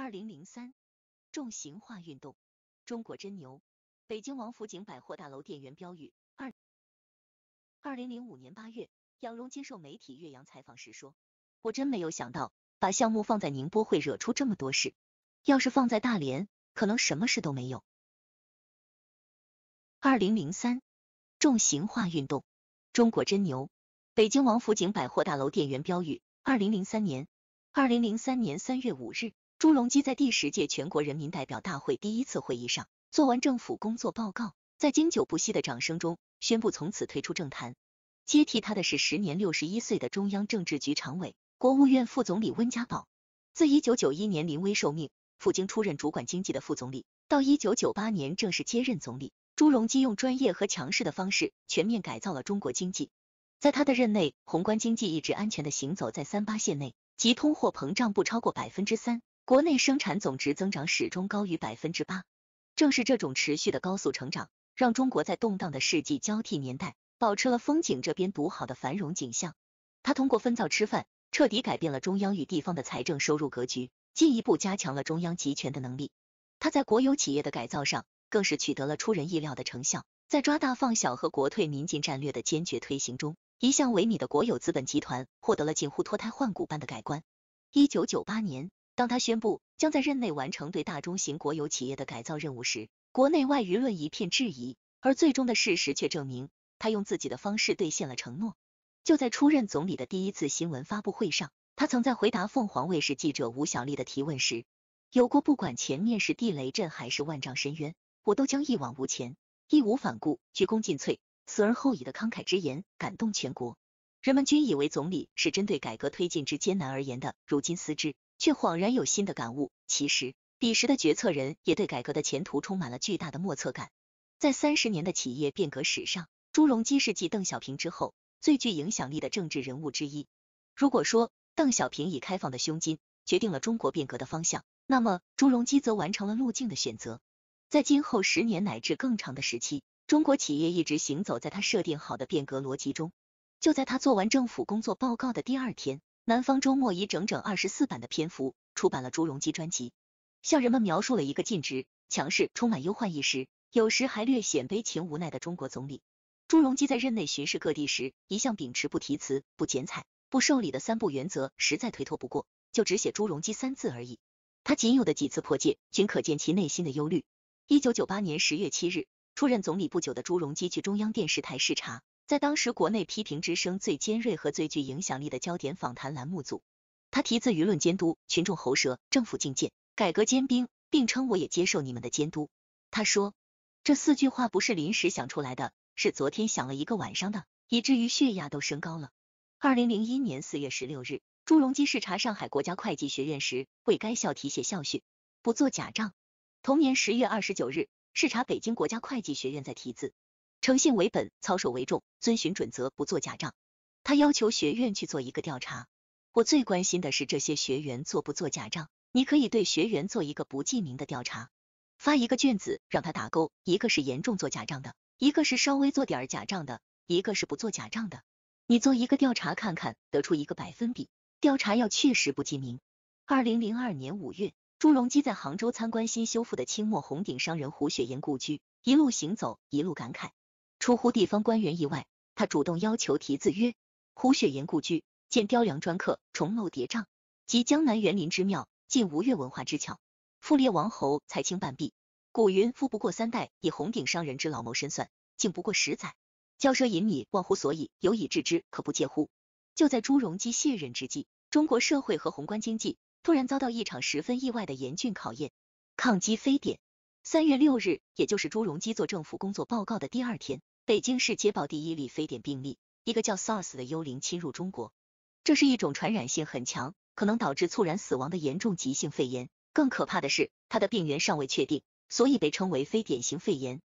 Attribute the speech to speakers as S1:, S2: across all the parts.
S1: 二零零三，重型化运动，中国真牛！北京王府井百货大楼店员标语。二二零零五年八月，杨蓉接受媒体岳阳采访时说：“我真没有想到，把项目放在宁波会惹出这么多事，要是放在大连，可能什么事都没有。”二零零三，重型化运动，中国真牛！北京王府井百货大楼店员标语。二零零三年，二零零三年三月五日。朱镕基在第十届全国人民代表大会第一次会议上做完政府工作报告，在经久不息的掌声中宣布从此退出政坛。接替他的是时年六十一岁的中央政治局常委、国务院副总理温家宝。自一九九一年临危受命，赴京出任主管经济的副总理，到一九九八年正式接任总理。朱镕基用专业和强势的方式全面改造了中国经济，在他的任内，宏观经济一直安全的行走在三八线内，即通货膨胀不超过百分之三。国内生产总值增长始终高于百分之八，正是这种持续的高速成长，让中国在动荡的世纪交替年代保持了风景这边独好的繁荣景象。他通过分灶吃饭，彻底改变了中央与地方的财政收入格局，进一步加强了中央集权的能力。他在国有企业的改造上，更是取得了出人意料的成效。在抓大放小和国退民进战略的坚决推行中，一向萎靡的国有资本集团获得了近乎脱胎换骨般的改观。一九九八年。当他宣布将在任内完成对大中型国有企业的改造任务时，国内外舆论一片质疑，而最终的事实却证明，他用自己的方式兑现了承诺。就在出任总理的第一次新闻发布会上，他曾在回答凤凰卫视记者吴小莉的提问时，有过不管前面是地雷阵还是万丈深渊，我都将一往无前，义无反顾，鞠躬尽瘁，死而后已的慷慨之言，感动全国。人们均以为总理是针对改革推进之艰难而言的，如今思之。却恍然有新的感悟。其实，彼时的决策人也对改革的前途充满了巨大的莫测感。在三十年的企业变革史上，朱镕基是继邓小平之后最具影响力的政治人物之一。如果说邓小平以开放的胸襟决定了中国变革的方向，那么朱镕基则完成了路径的选择。在今后十年乃至更长的时期，中国企业一直行走在他设定好的变革逻辑中。就在他做完政府工作报告的第二天。南方周末以整整二十四版的篇幅出版了朱镕基专辑，向人们描述了一个尽职、强势、充满忧患意识，有时还略显悲情无奈的中国总理。朱镕基在任内巡视各地时，一向秉持不题词、不剪彩、不受礼的三不原则，实在推脱不过，就只写朱镕基三字而已。他仅有的几次破戒，均可见其内心的忧虑。一九九八年十月七日，出任总理不久的朱镕基去中央电视台视察。在当时国内批评之声最尖锐和最具影响力的焦点访谈栏目组，他题字舆论监督、群众喉舌、政府境界”“改革尖兵，并称我也接受你们的监督。他说，这四句话不是临时想出来的，是昨天想了一个晚上的，以至于血压都升高了。二零零一年四月十六日，朱镕基视察上海国家会计学院时，为该校题写校训：不做假账。同年十月二十九日，视察北京国家会计学院，在题字。诚信为本，操守为重，遵循准则，不做假账。他要求学院去做一个调查。我最关心的是这些学员做不做假账。你可以对学员做一个不记名的调查，发一个卷子让他打勾，一个是严重做假账的，一个是稍微做点儿假账的，一个是不做假账的。你做一个调查，看看得出一个百分比。调查要确实不记名。二零零二年五月，朱镕基在杭州参观新修复的清末红顶商人胡雪岩故居，一路行走，一路感慨。出乎地方官员意外，他主动要求题字曰：“胡雪岩故居，见雕梁砖刻，重楼叠嶂，集江南园林之妙，尽吴越文化之巧。富列王侯，才清半壁。古云，富不过三代，以红顶商人之老谋深算，竟不过十载。骄奢淫靡，忘乎所以，有以至之，可不介乎？”就在朱镕基卸任之际，中国社会和宏观经济突然遭到一场十分意外的严峻考验——抗击非典。三月六日，也就是朱镕基做政府工作报告的第二天，北京市接报第一例非典病例。一个叫 SARS 的幽灵侵入中国，这是一种传染性很强，可能导致猝然死亡的严重急性肺炎。更可怕的是，它的病源尚未确定，所以被称为非典型肺炎。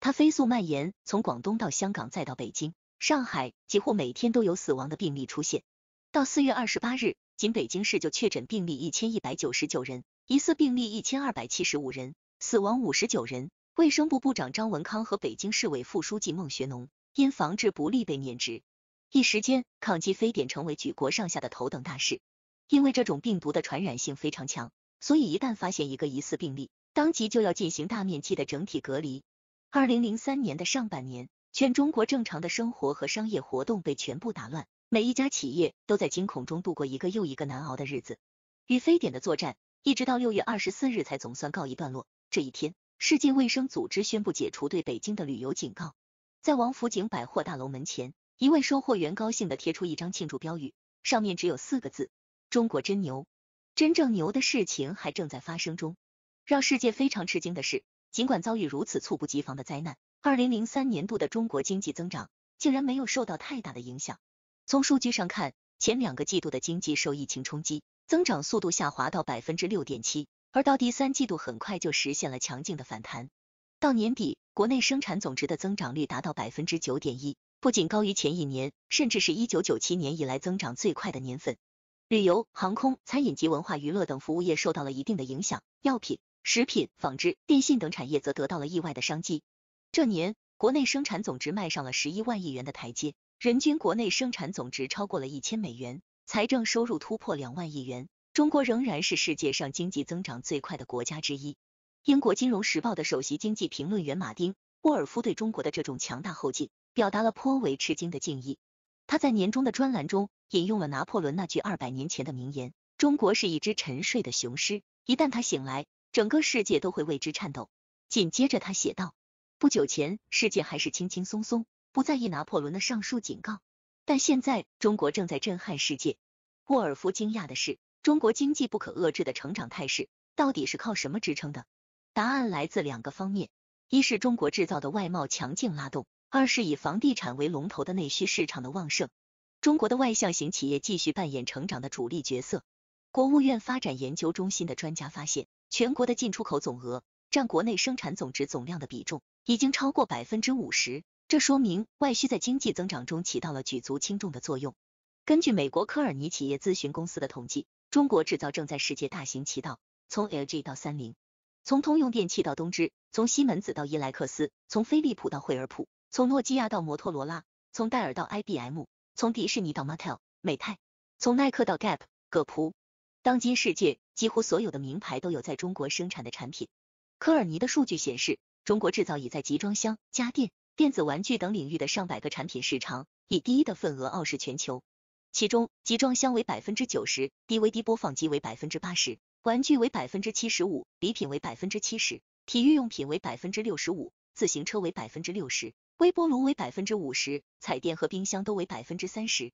S1: 它飞速蔓延，从广东到香港，再到北京、上海，几乎每天都有死亡的病例出现。到四月二十八日，仅北京市就确诊病例一千一百九十九人，疑似病例一千二百七十五人。死亡五十九人，卫生部部长张文康和北京市委副书记孟学农因防治不力被免职。一时间，抗击非典成为举国上下的头等大事。因为这种病毒的传染性非常强，所以一旦发现一个疑似病例，当即就要进行大面积的整体隔离。二零零三年的上半年，全中国正常的生活和商业活动被全部打乱，每一家企业都在惊恐中度过一个又一个难熬的日子。与非典的作战，一直到六月二十四日才总算告一段落。这一天，世界卫生组织宣布解除对北京的旅游警告。在王府井百货大楼门前，一位收货员高兴地贴出一张庆祝标语，上面只有四个字：中国真牛。真正牛的事情还正在发生中。让世界非常吃惊的是，尽管遭遇如此猝不及防的灾难，二零零三年度的中国经济增长竟然没有受到太大的影响。从数据上看，前两个季度的经济受疫情冲击，增长速度下滑到百分之六点七。而到第三季度，很快就实现了强劲的反弹。到年底，国内生产总值的增长率达到百分之九点一，不仅高于前一年，甚至是一九九七年以来增长最快的年份。旅游、航空、餐饮及文化娱乐等服务业受到了一定的影响，药品、食品、纺织、电信等产业则得到了意外的商机。这年，国内生产总值迈上了十一万亿元的台阶，人均国内生产总值超过了一千美元，财政收入突破两万亿元。中国仍然是世界上经济增长最快的国家之一。英国《金融时报》的首席经济评论员马丁·沃尔夫对中国的这种强大后劲表达了颇为吃惊的敬意。他在年终的专栏中引用了拿破仑那句二百年前的名言：“中国是一只沉睡的雄狮，一旦它醒来，整个世界都会为之颤抖。”紧接着，他写道：“不久前，世界还是轻轻松松，不在意拿破仑的上述警告，但现在中国正在震撼世界。”沃尔夫惊讶的是。中国经济不可遏制的成长态势到底是靠什么支撑的？答案来自两个方面：一是中国制造的外贸强劲拉动，二是以房地产为龙头的内需市场的旺盛。中国的外向型企业继续扮演成长的主力角色。国务院发展研究中心的专家发现，全国的进出口总额占国内生产总值总量的比重已经超过百分之五十，这说明外需在经济增长中起到了举足轻重的作用。根据美国科尔尼企业咨询公司的统计。中国制造正在世界大行其道，从 LG 到三菱，从通用电器到东芝，从西门子到伊莱克斯，从飞利浦到惠而浦，从诺基亚到摩托罗拉，从戴尔到 IBM，从迪士尼到 m a t e l 美泰，从耐克到 Gap 葛普。当今世界几乎所有的名牌都有在中国生产的产品。科尔尼的数据显示，中国制造已在集装箱、家电、电子玩具等领域的上百个产品市场以第一的份额傲视全球。其中，集装箱为百分之九十，DVD 播放机为百分之八十，玩具为百分之七十五，礼品为百分之七十，体育用品为百分之六十五，自行车为百分之六十，微波炉为百分之五十，彩电和冰箱都为百分之三十。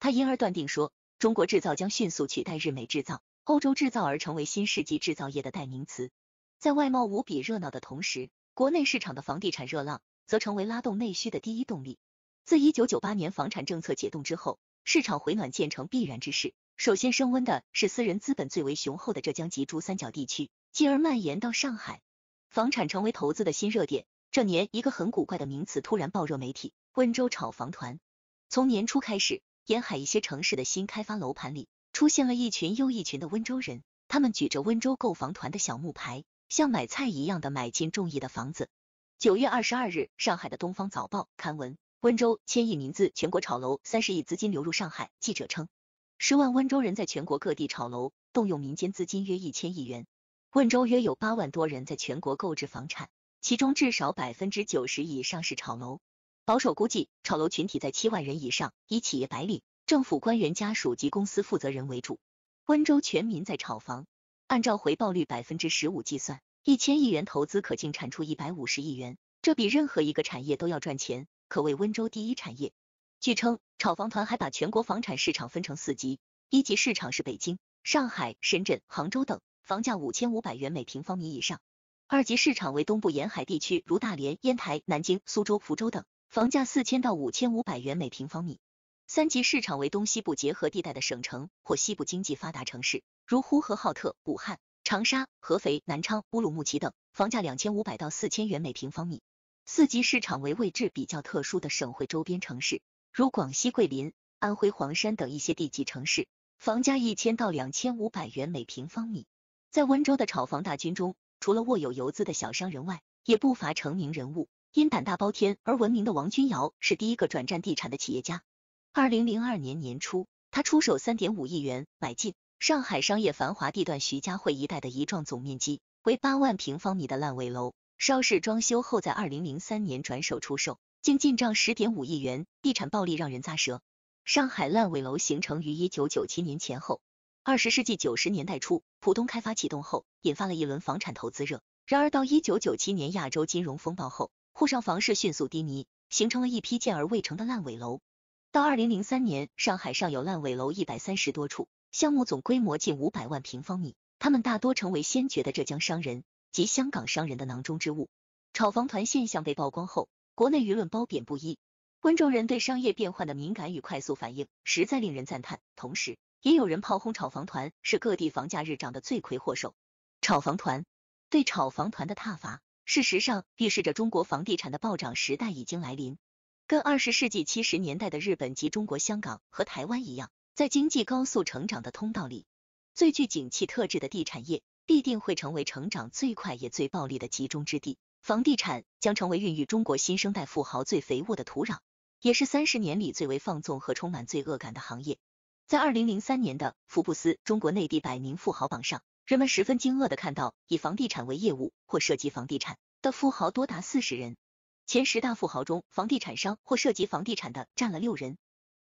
S1: 他因而断定说，中国制造将迅速取代日美制造、欧洲制造而成为新世纪制造业的代名词。在外贸无比热闹的同时，国内市场的房地产热浪则成为拉动内需的第一动力。自一九九八年房产政策解冻之后。市场回暖渐成必然之势，首先升温的是私人资本最为雄厚的浙江及珠三角地区，继而蔓延到上海，房产成为投资的新热点。这年一个很古怪的名词突然爆热媒体，温州炒房团。从年初开始，沿海一些城市的新开发楼盘里，出现了一群又一群的温州人，他们举着温州购房团的小木牌，像买菜一样的买进中意的房子。九月二十二日，上海的《东方早报》刊文。温州千亿名字全国炒楼，三十亿资金流入上海。记者称，十万温州人在全国各地炒楼，动用民间资金约一千亿元。温州约有八万多人在全国购置房产，其中至少百分之九十以上是炒楼。保守估计，炒楼群体在七万人以上，以企业白领、政府官员家属及公司负责人为主。温州全民在炒房，按照回报率百分之十五计算，一千亿元投资可净产出一百五十亿元，这比任何一个产业都要赚钱。可谓温州第一产业。据称，炒房团还把全国房产市场分成四级，一级市场是北京、上海、深圳、杭州等，房价五千五百元每平方米以上；二级市场为东部沿海地区，如大连、烟台、南京、苏州、福州等，房价四千到五千五百元每平方米；三级市场为东西部结合地带的省城或西部经济发达城市，如呼和浩特、武汉、长沙、合肥、南昌、乌鲁木齐等，房价两千五百到四千元每平方米。四级市场为位置比较特殊的省会周边城市，如广西桂林、安徽黄山等一些地级城市，房价一千到两千五百元每平方米。在温州的炒房大军中，除了握有游资的小商人外，也不乏成名人物。因胆大包天而闻名的王君瑶是第一个转战地产的企业家。二零零二年年初，他出手三点五亿元买进上海商业繁华地段徐家汇一带的一幢总面积为八万平方米的烂尾楼。稍事装修后，在二零零三年转手出售，净进账十点五亿元。地产暴利让人咂舌。上海烂尾楼形成于一九九七年前后，二十世纪九十年代初，浦东开发启动后，引发了一轮房产投资热。然而，到一九九七年亚洲金融风暴后，沪上房市迅速低迷，形成了一批建而未成的烂尾楼。到二零零三年，上海尚有烂尾楼一百三十多处，项目总规模近五百万平方米。他们大多成为先觉的浙江商人。及香港商人的囊中之物，炒房团现象被曝光后，国内舆论褒贬不一。温州人对商业变幻的敏感与快速反应，实在令人赞叹。同时，也有人炮轰炒房团是各地房价日涨的罪魁祸首。炒房团对炒房团的挞伐，事实上预示着中国房地产的暴涨时代已经来临。跟二十世纪七十年代的日本及中国香港和台湾一样，在经济高速成长的通道里，最具景气特质的地产业。必定会成为成长最快也最暴利的集中之地，房地产将成为孕育中国新生代富豪最肥沃的土壤，也是三十年里最为放纵和充满罪恶感的行业。在二零零三年的福布斯中国内地百名富豪榜上，人们十分惊愕地看到，以房地产为业务或涉及房地产的富豪多达四十人，前十大富豪中，房地产商或涉及房地产的占了六人。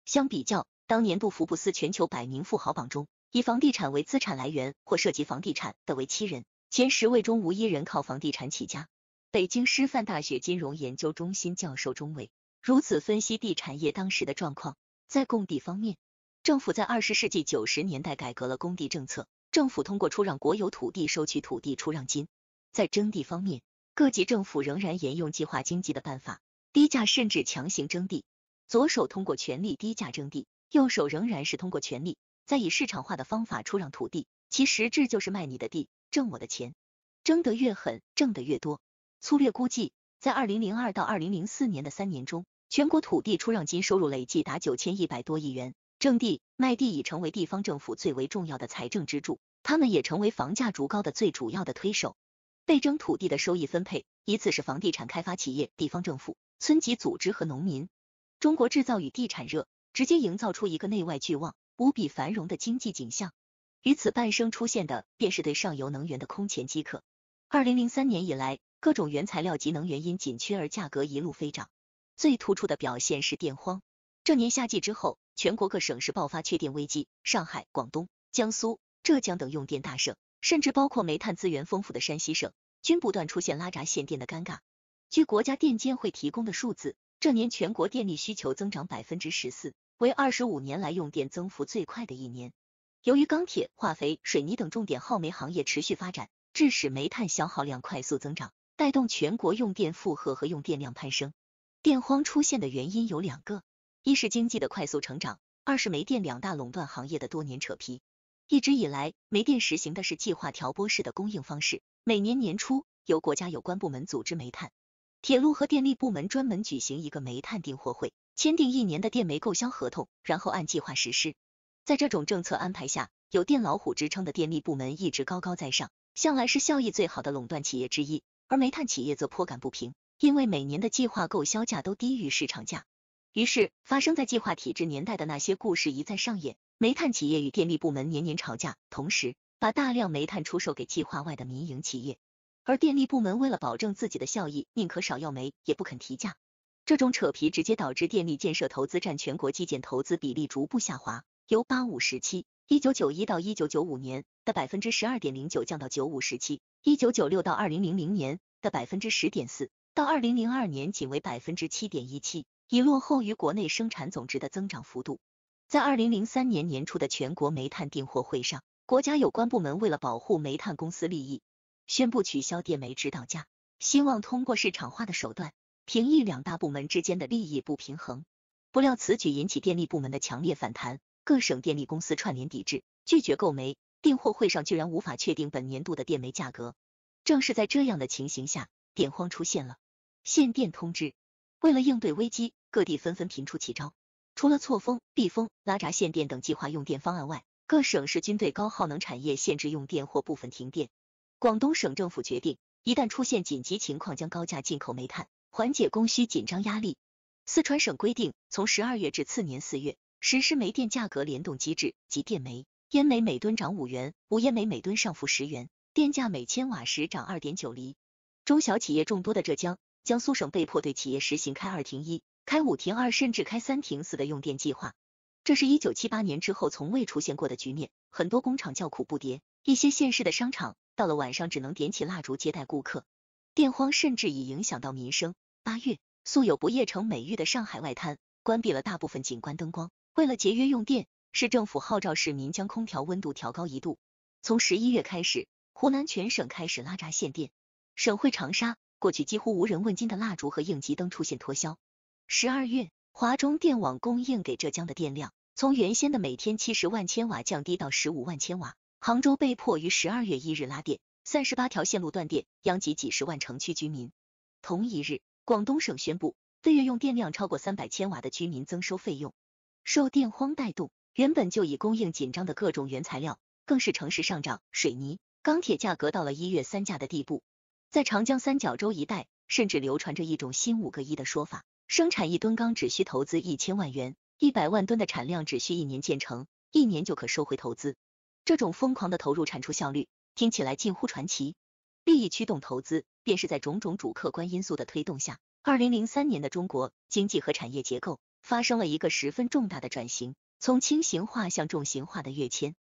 S1: 相比较，当年度福布斯全球百名富豪榜中。以房地产为资产来源或涉及房地产的为七人，前十位中无一人靠房地产起家。北京师范大学金融研究中心教授钟伟如此分析地产业当时的状况：在供地方面，政府在二十世纪九十年代改革了供地政策，政府通过出让国有土地收取土地出让金；在征地方面，各级政府仍然沿用计划经济的办法，低价甚至强行征地。左手通过权力低价征地，右手仍然是通过权力。再以市场化的方法出让土地，其实质就是卖你的地，挣我的钱，争得越狠，挣得越多。粗略估计，在二零零二到二零零四年的三年中，全国土地出让金收入累计达九千一百多亿元。征地卖地已成为地方政府最为重要的财政支柱，他们也成为房价逐高的最主要的推手。被征土地的收益分配，依次是房地产开发企业、地方政府、村级组织和农民。中国制造与地产热，直接营造出一个内外俱旺。无比繁荣的经济景象，与此伴生出现的，便是对上游能源的空前饥渴。二零零三年以来，各种原材料及能源因紧缺而价格一路飞涨，最突出的表现是电荒。这年夏季之后，全国各省市爆发缺电危机，上海、广东、江苏、浙江等用电大省，甚至包括煤炭资源丰富的山西省，均不断出现拉闸限电的尴尬。据国家电监会提供的数字，这年全国电力需求增长百分之十四。为二十五年来用电增幅最快的一年，由于钢铁、化肥、水泥等重点耗煤行业持续发展，致使煤炭消耗量快速增长，带动全国用电负荷和用电量攀升。电荒出现的原因有两个，一是经济的快速成长，二是煤电两大垄断行业的多年扯皮。一直以来，煤电实行的是计划调拨式的供应方式，每年年初由国家有关部门组织煤炭、铁路和电力部门专门举行一个煤炭订货会。签订一年的电煤购销合同，然后按计划实施。在这种政策安排下，有“电老虎”之称的电力部门一直高高在上，向来是效益最好的垄断企业之一，而煤炭企业则颇感不平，因为每年的计划购销价都低于市场价。于是，发生在计划体制年代的那些故事一再上演：煤炭企业与电力部门年年吵架，同时把大量煤炭出售给计划外的民营企业，而电力部门为了保证自己的效益，宁可少要煤，也不肯提价。这种扯皮直接导致电力建设投资占全国基建投资比例逐步下滑，由八五时期一九九一到一九九五年的百分之十二点零九降到九五时期一九九六到二零零零年的百分之十点四，到二零零二年仅为百分之七点一七，已落后于国内生产总值的增长幅度。在二零零三年年初的全国煤炭订货会上，国家有关部门为了保护煤炭公司利益，宣布取消电煤指导价，希望通过市场化的手段。平抑两大部门之间的利益不平衡，不料此举引起电力部门的强烈反弹，各省电力公司串联抵制，拒绝购煤。订货会上居然无法确定本年度的电煤价格。正是在这样的情形下，电荒出现了，限电通知。为了应对危机，各地纷纷频出奇招。除了错峰、避峰、拉闸限电等计划用电方案外，各省市均对高耗能产业限制用电或部分停电。广东省政府决定，一旦出现紧急情况，将高价进口煤炭。缓解供需紧张压力，四川省规定从十二月至次年四月实施煤电价格联动机制，即电煤、烟煤每吨涨五元，无烟煤每吨上浮十元，电价每千瓦时涨二点九厘。中小企业众多的浙江、江苏省被迫对企业实行开二停一、开五停二，甚至开三停四的用电计划，这是一九七八年之后从未出现过的局面。很多工厂叫苦不迭，一些县市的商场到了晚上只能点起蜡烛接待顾客。电荒甚至已影响到民生。八月，素有不夜城美誉的上海外滩关闭了大部分景观灯光，为了节约用电，市政府号召市民将空调温度调高一度。从十一月开始，湖南全省开始拉闸限电，省会长沙过去几乎无人问津的蜡烛和应急灯出现脱销。十二月，华中电网供应给浙江的电量从原先的每天七十万千瓦降低到十五万千瓦，杭州被迫于十二月一日拉电。三十八条线路断电，殃及几十万城区居民。同一日，广东省宣布，对月用电量超过三百千瓦的居民增收费用。受电荒带动，原本就已供应紧张的各种原材料更是城市上涨，水泥、钢铁价格到了一月三价的地步。在长江三角洲一带，甚至流传着一种“新五个一”的说法：生产一吨钢只需投资一千万元，一百万吨的产量只需一年建成，一年就可收回投资。这种疯狂的投入产出效率。听起来近乎传奇，利益驱动投资便是在种种主客观因素的推动下，二零零三年的中国经济和产业结构发生了一个十分重大的转型，从轻型化向重型化的跃迁。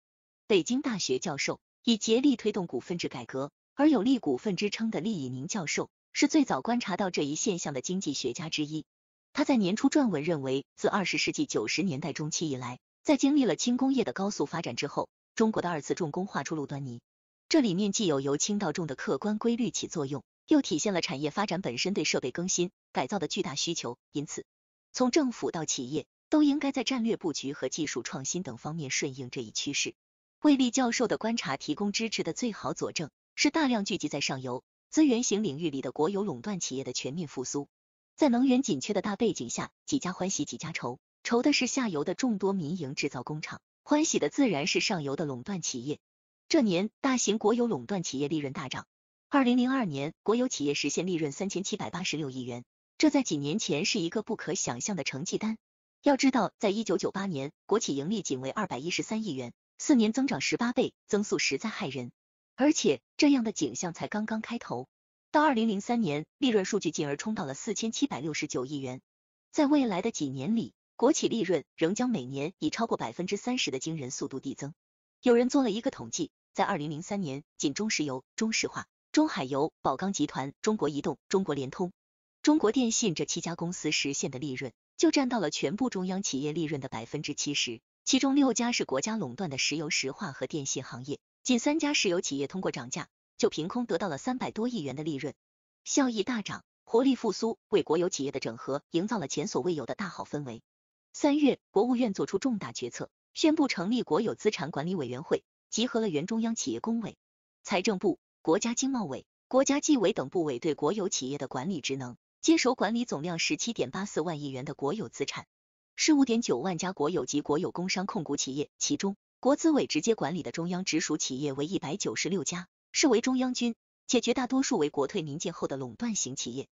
S1: 北京大学教授以竭力推动股份制改革而有力股份之称的厉以宁教授是最早观察到这一现象的经济学家之一。他在年初撰文认为，自二十世纪九十年代中期以来，在经历了轻工业的高速发展之后，中国的二次重工化出露端倪。这里面既有由轻到重的客观规律起作用，又体现了产业发展本身对设备更新改造的巨大需求。因此，从政府到企业都应该在战略布局和技术创新等方面顺应这一趋势。魏立教授的观察提供支持的最好佐证是大量聚集在上游资源型领域里的国有垄断企业的全面复苏。在能源紧缺的大背景下，几家欢喜几家愁，愁的是下游的众多民营制造工厂，欢喜的自然是上游的垄断企业。这年，大型国有垄断企业利润大涨。二零零二年，国有企业实现利润三千七百八十六亿元，这在几年前是一个不可想象的成绩单。要知道，在一九九八年，国企盈利仅为二百一十三亿元，四年增长十八倍，增速实在骇人。而且，这样的景象才刚刚开头。到二零零三年，利润数据进而冲到了四千七百六十九亿元。在未来的几年里，国企利润仍将每年以超过百分之三十的惊人速度递增。有人做了一个统计。在二零零三年，仅中石油、中石化、中海油、宝钢集团、中国移动、中国联通、中国电信这七家公司实现的利润，就占到了全部中央企业利润的百分之七十。其中六家是国家垄断的石油、石化和电信行业，仅三家石油企业通过涨价就凭空得到了三百多亿元的利润，效益大涨，活力复苏，为国有企业的整合营造了前所未有的大好氛围。三月，国务院作出重大决策，宣布成立国有资产管理委员会。集合了原中央企业工委、财政部、国家经贸委、国家纪委等部委对国有企业的管理职能，接手管理总量十七点八四万亿元的国有资产，十五点九万家国有及国有工商控股企业，其中国资委直接管理的中央直属企业为一百九十六家，视为中央军，且绝大多数为国退民进后的垄断型企业。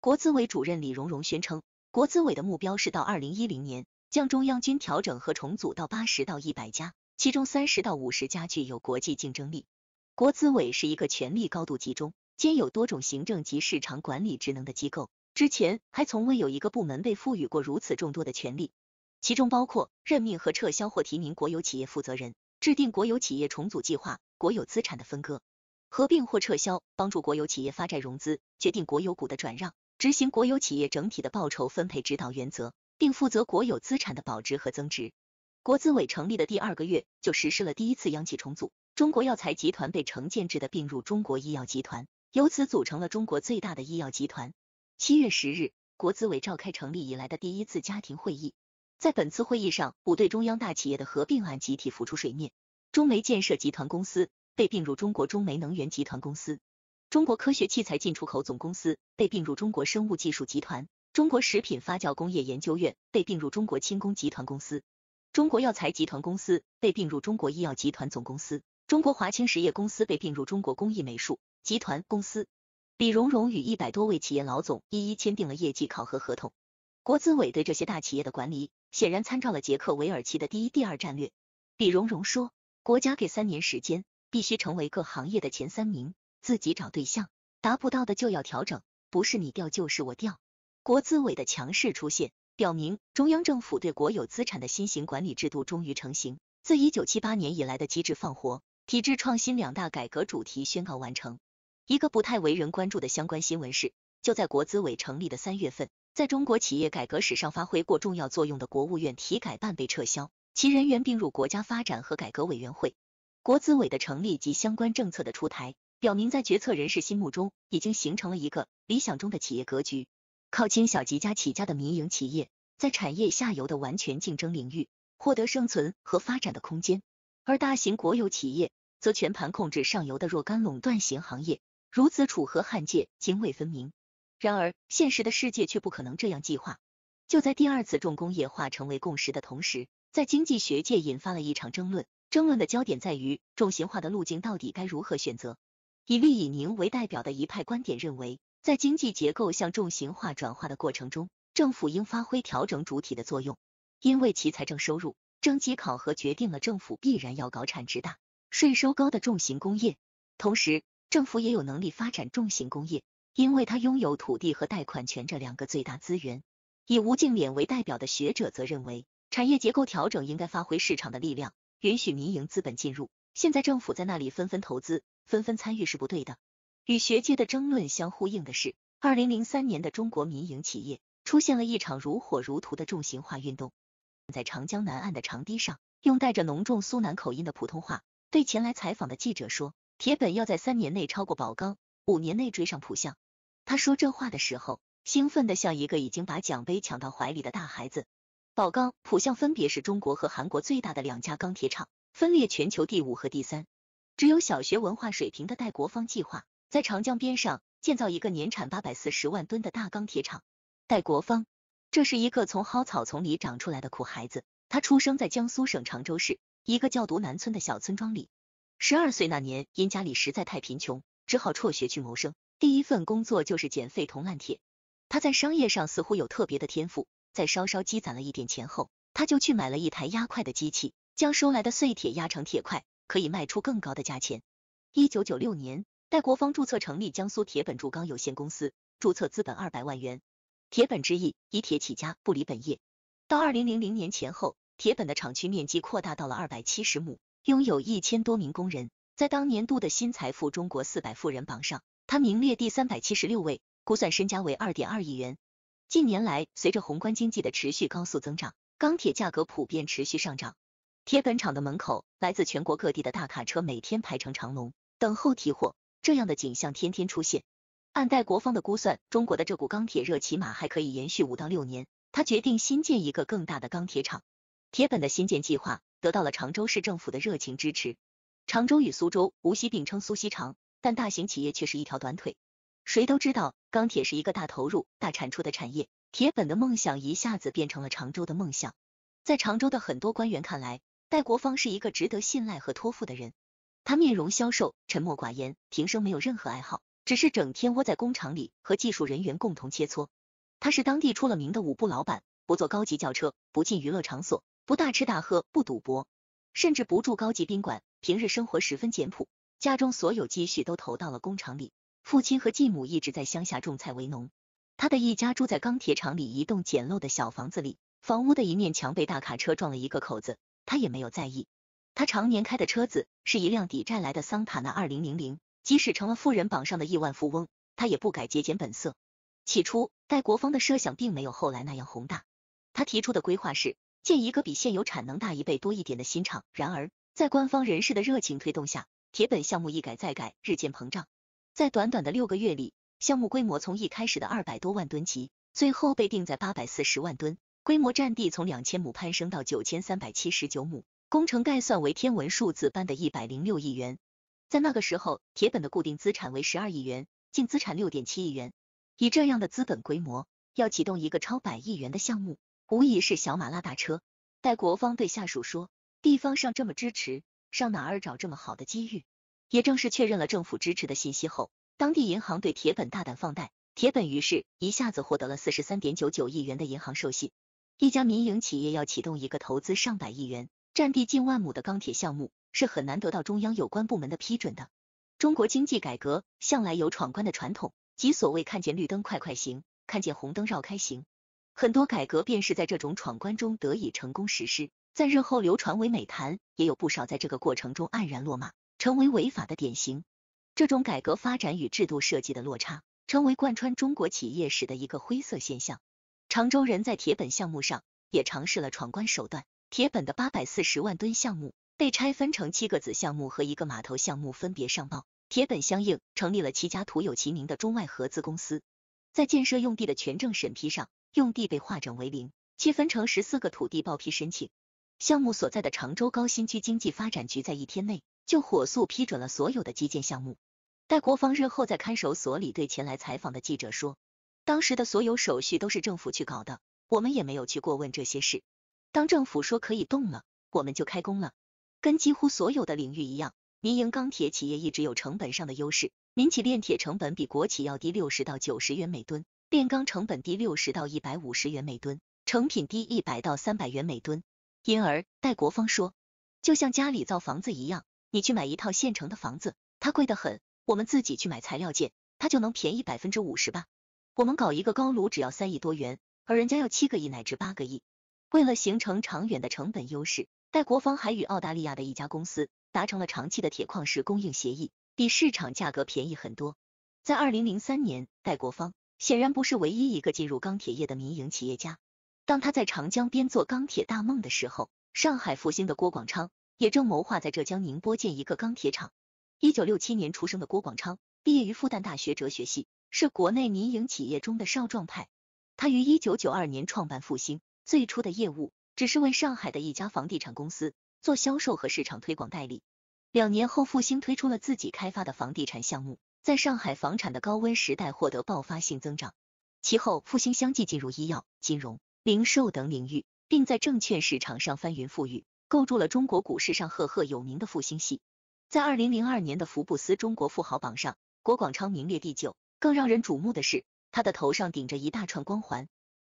S1: 国资委主任李荣荣宣称，国资委的目标是到二零一零年将中央军调整和重组到八十到一百家。其中三十到五十家具有国际竞争力。国资委是一个权力高度集中、兼有多种行政及市场管理职能的机构，之前还从未有一个部门被赋予过如此众多的权利，其中包括任命和撤销或提名国有企业负责人、制定国有企业重组计划、国有资产的分割、合并或撤销、帮助国有企业发债融资、决定国有股的转让、执行国有企业整体的报酬分配指导原则，并负责国有资产的保值和增值。国资委成立的第二个月，就实施了第一次央企重组，中国药材集团被成建制的并入中国医药集团，由此组成了中国最大的医药集团。七月十日，国资委召开成立以来的第一次家庭会议，在本次会议上，五对中央大企业的合并案集体浮出水面，中煤建设集团公司被并入中国中煤能源集团公司，中国科学器材进出口总公司被并入中国生物技术集团，中国食品发酵工业研究院被并入中国轻工集团公司。中国药材集团公司被并入中国医药集团总公司，中国华清实业公司被并入中国工艺美术集团公司。李荣荣与一百多位企业老总一一签订了业绩考核合同。国资委对这些大企业的管理，显然参照了捷克韦尔奇的第一、第二战略。李荣荣说，国家给三年时间，必须成为各行业的前三名，自己找对象，达不到的就要调整，不是你调就是我调。国资委的强势出现。表明，中央政府对国有资产的新型管理制度终于成型。自一九七八年以来的机制放活、体制创新两大改革主题宣告完成。一个不太为人关注的相关新闻是，就在国资委成立的三月份，在中国企业改革史上发挥过重要作用的国务院体改办被撤销，其人员并入国家发展和改革委员会。国资委的成立及相关政策的出台，表明在决策人士心目中已经形成了一个理想中的企业格局。靠轻小吉家起家的民营企业，在产业下游的完全竞争领域获得生存和发展的空间，而大型国有企业则全盘控制上游的若干垄断型行业，如此楚河汉界泾渭分明。然而，现实的世界却不可能这样计划。就在第二次重工业化成为共识的同时，在经济学界引发了一场争论，争论的焦点在于重型化的路径到底该如何选择。以厉以宁为代表的一派观点认为。在经济结构向重型化转化的过程中，政府应发挥调整主体的作用，因为其财政收入、征集考核决定了政府必然要搞产值大、税收高的重型工业。同时，政府也有能力发展重型工业，因为它拥有土地和贷款权这两个最大资源。以吴敬琏为代表的学者则认为，产业结构调整应该发挥市场的力量，允许民营资本进入。现在政府在那里纷纷投资、纷纷参与是不对的。与学界的争论相呼应的是，二零零三年的中国民营企业出现了一场如火如荼的重型化运动。在长江南岸的长堤上，用带着浓重苏南口音的普通话对前来采访的记者说：“铁本要在三年内超过宝钢，五年内追上浦项。”他说这话的时候，兴奋的像一个已经把奖杯抢到怀里的大孩子。宝钢、浦项分别是中国和韩国最大的两家钢铁厂，分列全球第五和第三。只有小学文化水平的戴国芳计划。在长江边上建造一个年产八百四十万吨的大钢铁厂。戴国芳，这是一个从蒿草丛里长出来的苦孩子。他出生在江苏省常州市一个叫独南村的小村庄里。十二岁那年，因家里实在太贫穷，只好辍学去谋生。第一份工作就是捡废铜烂铁。他在商业上似乎有特别的天赋。在稍稍积攒了一点钱后，他就去买了一台压块的机器，将收来的碎铁压成铁块，可以卖出更高的价钱。一九九六年。在国芳注册成立江苏铁本铸钢有限公司，注册资本二百万元。铁本之意，以铁起家，不离本业。到二零零零年前后，铁本的厂区面积扩大到了二百七十亩，拥有一千多名工人。在当年度的新财富中国四百富人榜上，他名列第三百七十六位，估算身家为二点二亿元。近年来，随着宏观经济的持续高速增长，钢铁价格普遍持续上涨。铁本厂的门口，来自全国各地的大卡车每天排成长龙，等候提货。这样的景象天天出现。按戴国芳的估算，中国的这股钢铁热起码还可以延续五到六年。他决定新建一个更大的钢铁厂。铁本的新建计划得到了常州市政府的热情支持。常州与苏州、无锡并称苏锡常，但大型企业却是一条短腿。谁都知道，钢铁是一个大投入、大产出的产业。铁本的梦想一下子变成了常州的梦想。在常州的很多官员看来，戴国芳是一个值得信赖和托付的人。他面容消瘦，沉默寡言，平生没有任何爱好，只是整天窝在工厂里和技术人员共同切磋。他是当地出了名的舞步老板，不坐高级轿车，不进娱乐场所，不大吃大喝，不赌博，甚至不住高级宾馆，平日生活十分简朴。家中所有积蓄都投到了工厂里，父亲和继母一直在乡下种菜为农。他的一家住在钢铁厂里一栋简陋的小房子里，房屋的一面墙被大卡车撞了一个口子，他也没有在意。他常年开的车子是一辆抵债来的桑塔纳二零零零，即使成了富人榜上的亿万富翁，他也不改节俭本色。起初，戴国芳的设想并没有后来那样宏大，他提出的规划是建一个比现有产能大一倍多一点的新厂。然而，在官方人士的热情推动下，铁本项目一改再改，日渐膨胀。在短短的六个月里，项目规模从一开始的二百多万吨级，最后被定在八百四十万吨，规模占地从两千亩攀升到九千三百七十九亩。工程概算为天文数字般的一百零六亿元，在那个时候，铁本的固定资产为十二亿元，净资产六点七亿元。以这样的资本规模，要启动一个超百亿元的项目，无疑是小马拉大车。待国方对下属说，地方上这么支持，上哪儿找这么好的机遇？也正是确认了政府支持的信息后，当地银行对铁本大胆放贷，铁本于是一下子获得了四十三点九九亿元的银行授信。一家民营企业要启动一个投资上百亿元。占地近万亩的钢铁项目是很难得到中央有关部门的批准的。中国经济改革向来有闯关的传统，即所谓看见绿灯快快行，看见红灯绕开行。很多改革便是在这种闯关中得以成功实施，在日后流传为美谈；也有不少在这个过程中黯然落马，成为违法的典型。这种改革发展与制度设计的落差，成为贯穿中国企业史的一个灰色现象。常州人在铁本项目上也尝试了闯关手段。铁本的八百四十万吨项目被拆分成七个子项目和一个码头项目分别上报，铁本相应成立了七家徒有其名的中外合资公司，在建设用地的权证审批上，用地被划整为零，切分成十四个土地报批申请。项目所在的常州高新区经济发展局在一天内就火速批准了所有的基建项目。戴国芳日后在看守所里对前来采访的记者说，当时的所有手续都是政府去搞的，我们也没有去过问这些事。当政府说可以动了，我们就开工了。跟几乎所有的领域一样，民营钢铁企业一直有成本上的优势。民企炼铁成本比国企要低六十到九十元每吨，炼钢成本低六十到一百五十元每吨，成品低一百到三百元每吨。因而，戴国芳说，就像家里造房子一样，你去买一套现成的房子，它贵得很。我们自己去买材料建，它就能便宜百分之五十吧。我们搞一个高炉只要三亿多元，而人家要七个亿乃至八个亿。为了形成长远的成本优势，戴国芳还与澳大利亚的一家公司达成了长期的铁矿石供应协议，比市场价格便宜很多。在二零零三年，戴国芳显然不是唯一一个进入钢铁业的民营企业家。当他在长江边做钢铁大梦的时候，上海复兴的郭广昌也正谋划在浙江宁波建一个钢铁厂。一九六七年出生的郭广昌毕业于复旦大学哲学系，是国内民营企业中的少壮派。他于一九九二年创办复兴。最初的业务只是为上海的一家房地产公司做销售和市场推广代理。两年后，复星推出了自己开发的房地产项目，在上海房产的高温时代获得爆发性增长。其后，复星相继进入医药、金融、零售等领域，并在证券市场上翻云覆雨，构筑了中国股市上赫赫有名的复兴系。在二零零二年的福布斯中国富豪榜上，郭广昌名列第九。更让人瞩目的是，他的头上顶着一大串光环。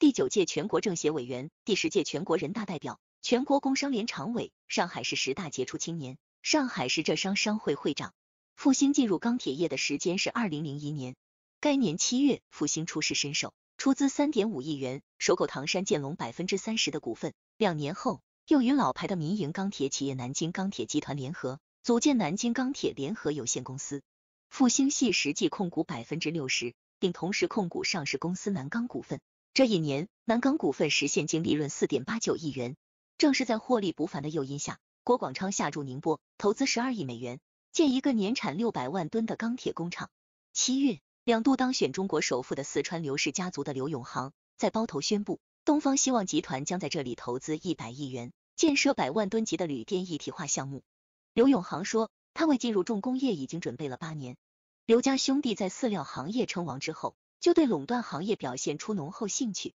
S1: 第九届全国政协委员，第十届全国人大代表，全国工商联常委，上海市十大杰出青年，上海市浙商商会会长。复兴进入钢铁业的时间是二零零一年，该年七月，复兴出世身手，出资三点五亿元收购唐山建龙百分之三十的股份。两年后，又与老牌的民营钢铁企业南京钢铁集团联合组建南京钢铁联合有限公司，复兴系实际控股百分之六十，并同时控股上市公司南钢股份。这一年，南钢股份实现净利润四点八九亿元。正是在获利不凡的诱因下，郭广昌下注宁波，投资十二亿美元建一个年产六百万吨的钢铁工厂。七月，两度当选中国首富的四川刘氏家族的刘永航，在包头宣布，东方希望集团将在这里投资一百亿元，建设百万吨级的铝电一体化项目。刘永航说，他为进入重工业已经准备了八年。刘家兄弟在饲料行业称王之后。就对垄断行业表现出浓厚兴趣。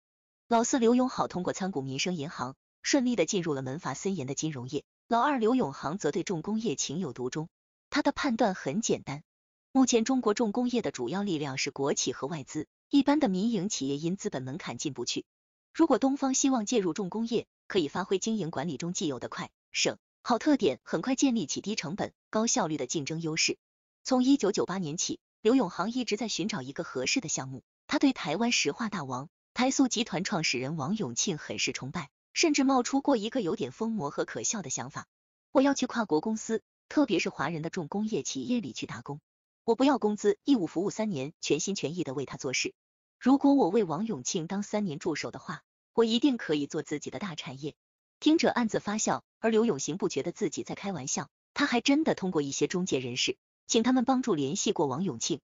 S1: 老四刘永好通过参股民生银行，顺利的进入了门阀森严的金融业。老二刘永航则对重工业情有独钟。他的判断很简单：目前中国重工业的主要力量是国企和外资，一般的民营企业因资本门槛进不去。如果东方希望介入重工业，可以发挥经营管理中既有的快、省、好特点，很快建立起低成本、高效率的竞争优势。从一九九八年起。刘永航一直在寻找一个合适的项目，他对台湾石化大王台塑集团创始人王永庆很是崇拜，甚至冒出过一个有点疯魔和可笑的想法：我要去跨国公司，特别是华人的重工业企业里去打工，我不要工资，义务服务三年，全心全意的为他做事。如果我为王永庆当三年助手的话，我一定可以做自己的大产业。听者暗自发笑，而刘永行不觉得自己在开玩笑，他还真的通过一些中介人士。请他们帮助联系过王永庆。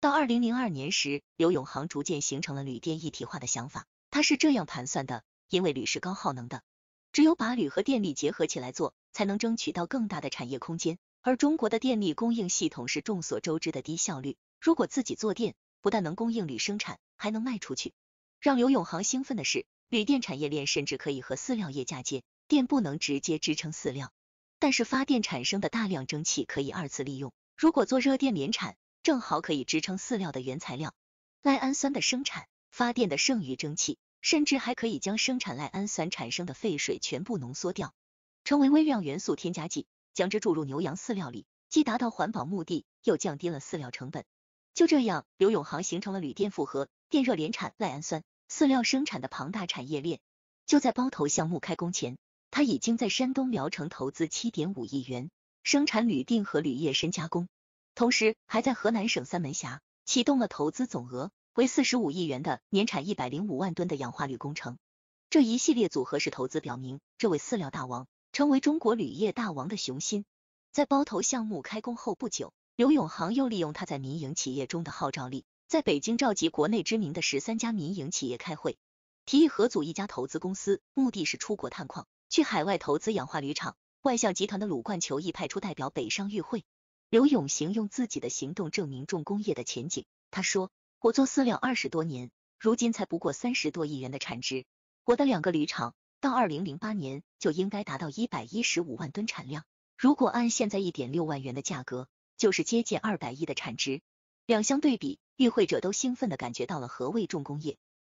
S1: 到二零零二年时，刘永航逐渐形成了铝电一体化的想法。他是这样盘算的：因为铝是高耗能的，只有把铝和电力结合起来做，才能争取到更大的产业空间。而中国的电力供应系统是众所周知的低效率，如果自己做电，不但能供应铝生产，还能卖出去。让刘永航兴奋的是，铝电产业链甚至可以和饲料业嫁接。电不能直接支撑饲料，但是发电产生的大量蒸汽可以二次利用。如果做热电联产，正好可以支撑饲料的原材料赖氨酸的生产，发电的剩余蒸汽，甚至还可以将生产赖氨酸产生的废水全部浓缩掉，成为微量元素添加剂，将之注入牛羊饲料里，既达到环保目的，又降低了饲料成本。就这样，刘永航形成了铝电复合、电热联产、赖氨酸、饲料生产的庞大产业链。就在包头项目开工前，他已经在山东聊城投资七点五亿元。生产铝锭和铝业深加工，同时还在河南省三门峡启动了投资总额为四十五亿元的年产一百零五万吨的氧化铝工程。这一系列组合式投资表明，这位饲料大王成为中国铝业大王的雄心。在包头项目开工后不久，刘永航又利用他在民营企业中的号召力，在北京召集国内知名的十三家民营企业开会，提议合组一家投资公司，目的是出国探矿，去海外投资氧化铝厂。外象集团的鲁冠球亦派出代表北上与会。刘永行用自己的行动证明重工业的前景。他说：“我做饲料二十多年，如今才不过三十多亿元的产值。我的两个铝厂到二零零八年就应该达到一百一十五万吨产量。如果按现在一点六万元的价格，就是接近二百亿的产值。”两相对比，与会者都兴奋的感觉到了何谓重工业。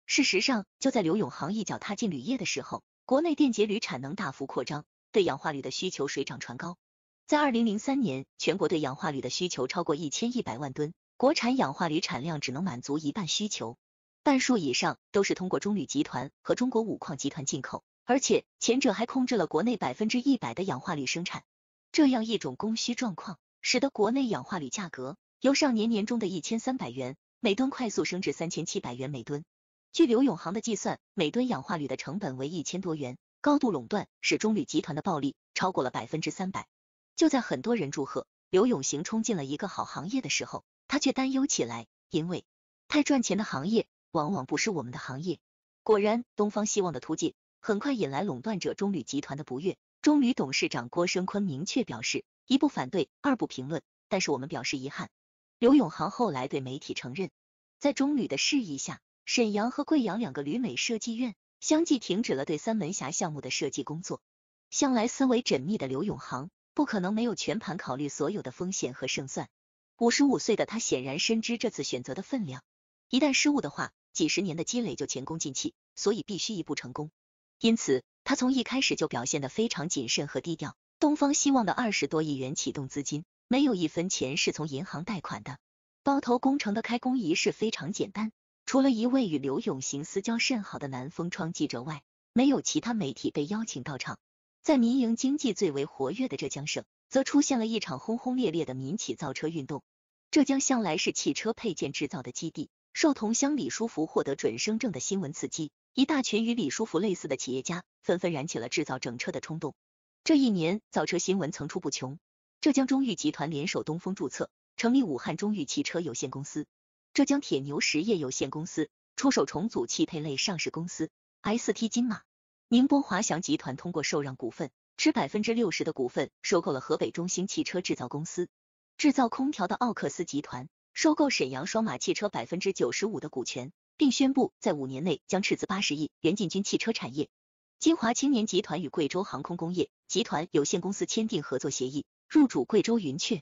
S1: 事实上，就在刘永行一脚踏进铝业的时候，国内电解铝产能大幅扩张。对氧化铝的需求水涨船高，在二零零三年，全国对氧化铝的需求超过一千一百万吨，国产氧化铝产量只能满足一半需求，半数以上都是通过中铝集团和中国五矿集团进口，而且前者还控制了国内百分之一百的氧化铝生产。这样一种供需状况，使得国内氧化铝价格由上年年中的一千三百元每吨快速升至三千七百元每吨。据刘永航的计算，每吨氧化铝的成本为一千多元。高度垄断使中铝集团的暴利超过了百分之三百。就在很多人祝贺刘永行冲进了一个好行业的时候，他却担忧起来，因为太赚钱的行业往往不是我们的行业。果然，东方希望的突进很快引来垄断者中铝集团的不悦。中铝董事长郭声琨明确表示，一不反对，二不评论，但是我们表示遗憾。刘永行后来对媒体承认，在中铝的示意下，沈阳和贵阳两个铝美设计院。相继停止了对三门峡项目的设计工作。向来思维缜密的刘永航不可能没有全盘考虑所有的风险和胜算。五十五岁的他显然深知这次选择的分量，一旦失误的话，几十年的积累就前功尽弃，所以必须一步成功。因此，他从一开始就表现得非常谨慎和低调。东方希望的二十多亿元启动资金，没有一分钱是从银行贷款的。包头工程的开工仪式非常简单。除了一位与刘永行私交甚好的南风窗记者外，没有其他媒体被邀请到场。在民营经济最为活跃的浙江省，则出现了一场轰轰烈烈的民企造车运动。浙江向来是汽车配件制造的基地，受同乡李书福获得准生证的新闻刺激，一大群与李书福类似的企业家纷纷燃起了制造整车的冲动。这一年，造车新闻层出不穷。浙江中裕集团联手东风注册，成立武汉中裕汽车有限公司。浙江铁牛实业有限公司出手重组汽配类上市公司 S T 金马，宁波华翔集团通过受让股份，持百分之六十的股份收购了河北中兴汽车制造公司。制造空调的奥克斯集团收购沈阳双马汽车百分之九十五的股权，并宣布在五年内将斥资八十亿元进军汽车产业。金华青年集团与贵州航空工业集团有限公司签订合作协议，入主贵州云雀。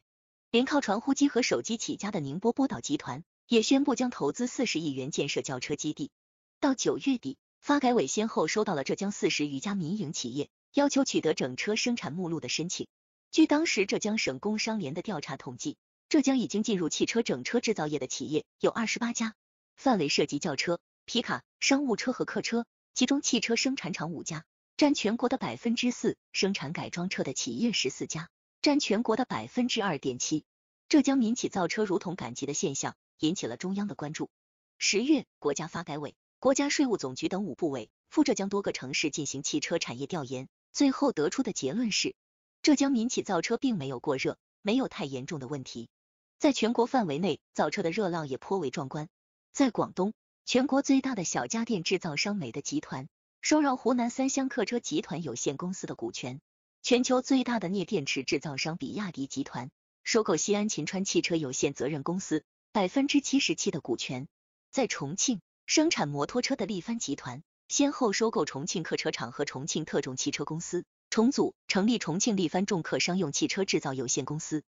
S1: 连靠传呼机和手机起家的宁波波导集团。也宣布将投资四十亿元建设轿车基地。到九月底，发改委先后收到了浙江四十余家民营企业要求取得整车生产目录的申请。据当时浙江省工商联的调查统计，浙江已经进入汽车整车制造业的企业有二十八家，范围涉及轿车、皮卡、商务车和客车，其中汽车生产厂五家，占全国的百分之四；生产改装车的企业十四家，占全国的百分之二点七。浙江民企造车如同赶集的现象。引起了中央的关注。十月，国家发改委、国家税务总局等五部委赴浙江多个城市进行汽车产业调研，最后得出的结论是，浙江民企造车并没有过热，没有太严重的问题。在全国范围内，造车的热浪也颇为壮观。在广东，全国最大的小家电制造商美的集团收绕湖南三湘客车集团有限公司的股权；全球最大的镍电池制造商比亚迪集团收购西安秦川汽车有限责任公司。百分之七十七的股权，在重庆生产摩托车的力帆集团，先后收购重庆客车厂和重庆特种汽车公司，重组成立重庆力帆重客商用汽车制造有限公司。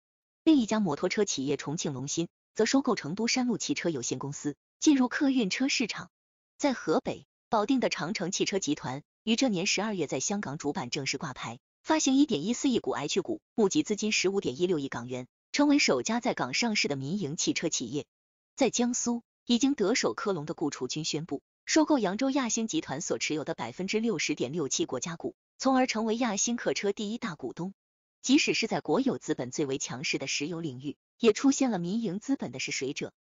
S1: 另一家摩托车企业重庆龙鑫，则收购成都山路汽车有限公司，进入客运车市场。在河北保定的长城汽车集团，于这年十二月在香港主板正式挂牌，发行一点一四亿股 H 股，募集资金十五点一六亿港元。成为首家在港上市的民营汽车企业，在江苏已经得手科隆的顾雏军宣布收购扬州亚星集团所持有的百分之六十点六七国家股，从而成为亚星客车第一大股东。即使是在国有资本最为强势的石油领域，也出现了民营资本的试水者。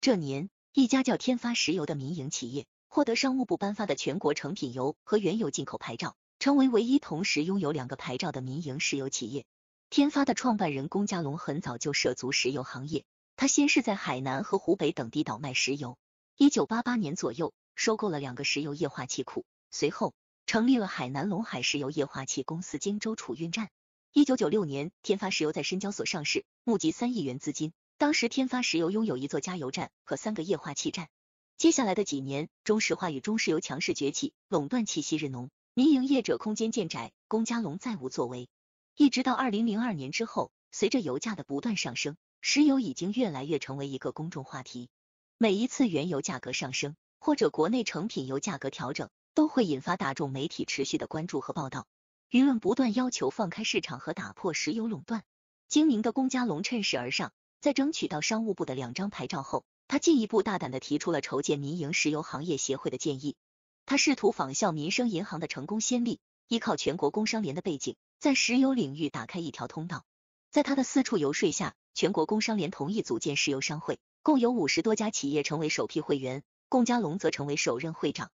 S1: 这年，一家叫天发石油的民营企业获得商务部颁发的全国成品油和原油进口牌照，成为唯一同时拥有两个牌照的民营石油企业。天发的创办人龚家龙很早就涉足石油行业，他先是在海南和湖北等地倒卖石油，一九八八年左右收购了两个石油液化气库，随后成立了海南龙海石油液化气公司荆州储运站。一九九六年，天发石油在深交所上市，募集三亿元资金。当时，天发石油拥有一座加油站和三个液化气站。接下来的几年，中石化与中石油强势崛起，垄断气息日浓，民营业者空间渐窄，龚家龙再无作为。一直到二零零二年之后，随着油价的不断上升，石油已经越来越成为一个公众话题。每一次原油价格上升，或者国内成品油价格调整，都会引发大众媒体持续的关注和报道，舆论不断要求放开市场和打破石油垄断。精明的龚家龙趁势而上，在争取到商务部的两张牌照后，他进一步大胆的提出了筹建民营石油行业协会的建议。他试图仿效民生银行的成功先例，依靠全国工商联的背景。在石油领域打开一条通道，在他的四处游说下，全国工商联同意组建石油商会，共有五十多家企业成为首批会员。龚家龙则成为首任会长，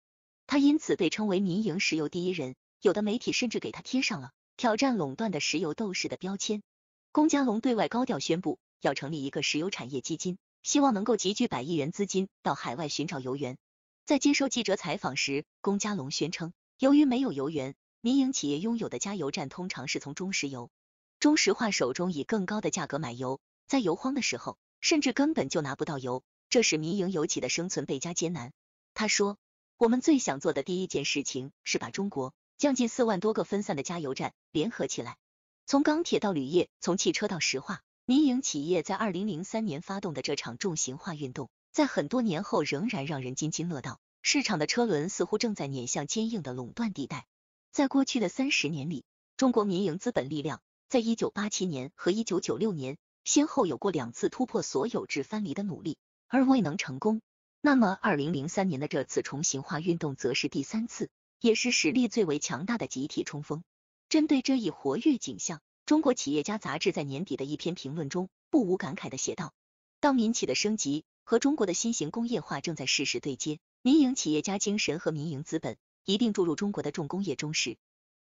S1: 他因此被称为民营石油第一人。有的媒体甚至给他贴上了挑战垄断的石油斗士的标签。龚家龙对外高调宣布要成立一个石油产业基金，希望能够集聚百亿元资金到海外寻找油源。在接受记者采访时，龚家龙宣称，由于没有油源。民营企业拥有的加油站通常是从中石油、中石化手中以更高的价格买油，在油荒的时候甚至根本就拿不到油，这使民营油企的生存倍加艰难。他说：“我们最想做的第一件事情是把中国将近四万多个分散的加油站联合起来。从钢铁到铝业，从汽车到石化，民营企业在二零零三年发动的这场重型化运动，在很多年后仍然让人津津乐道。市场的车轮似乎正在碾向坚硬的垄断地带。”在过去的三十年里，中国民营资本力量在1987年和1996年先后有过两次突破所有制藩篱的努力，而未能成功。那么，2003年的这次“重新化”运动，则是第三次，也是实力最为强大的集体冲锋。针对这一活跃景象，《中国企业家》杂志在年底的一篇评论中，不无感慨的写道：“当民企的升级和中国的新型工业化正在适时对接，民营企业家精神和民营资本。”一定注入中国的重工业中时，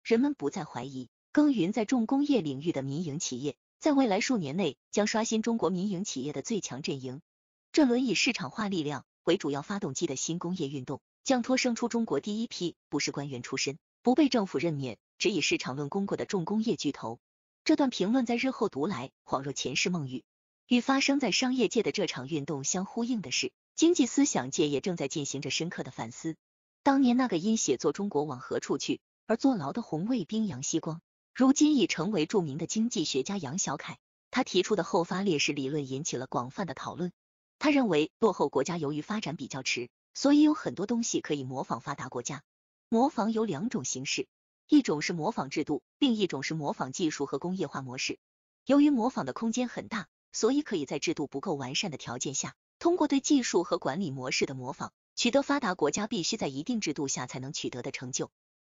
S1: 人们不再怀疑，耕耘在重工业领域的民营企业，在未来数年内将刷新中国民营企业的最强阵营。这轮以市场化力量为主要发动机的新工业运动，将托生出中国第一批不是官员出身、不被政府任免、只以市场论功过的重工业巨头。这段评论在日后读来，恍若前世梦语。与发生在商业界的这场运动相呼应的是，经济思想界也正在进行着深刻的反思。当年那个因写作《中国往何处去》而坐牢的红卫兵杨锡光，如今已成为著名的经济学家杨小凯。他提出的后发劣势理论引起了广泛的讨论。他认为，落后国家由于发展比较迟，所以有很多东西可以模仿发达国家。模仿有两种形式，一种是模仿制度，另一种是模仿技术和工业化模式。由于模仿的空间很大，所以可以在制度不够完善的条件下，通过对技术和管理模式的模仿。取得发达国家必须在一定制度下才能取得的成就，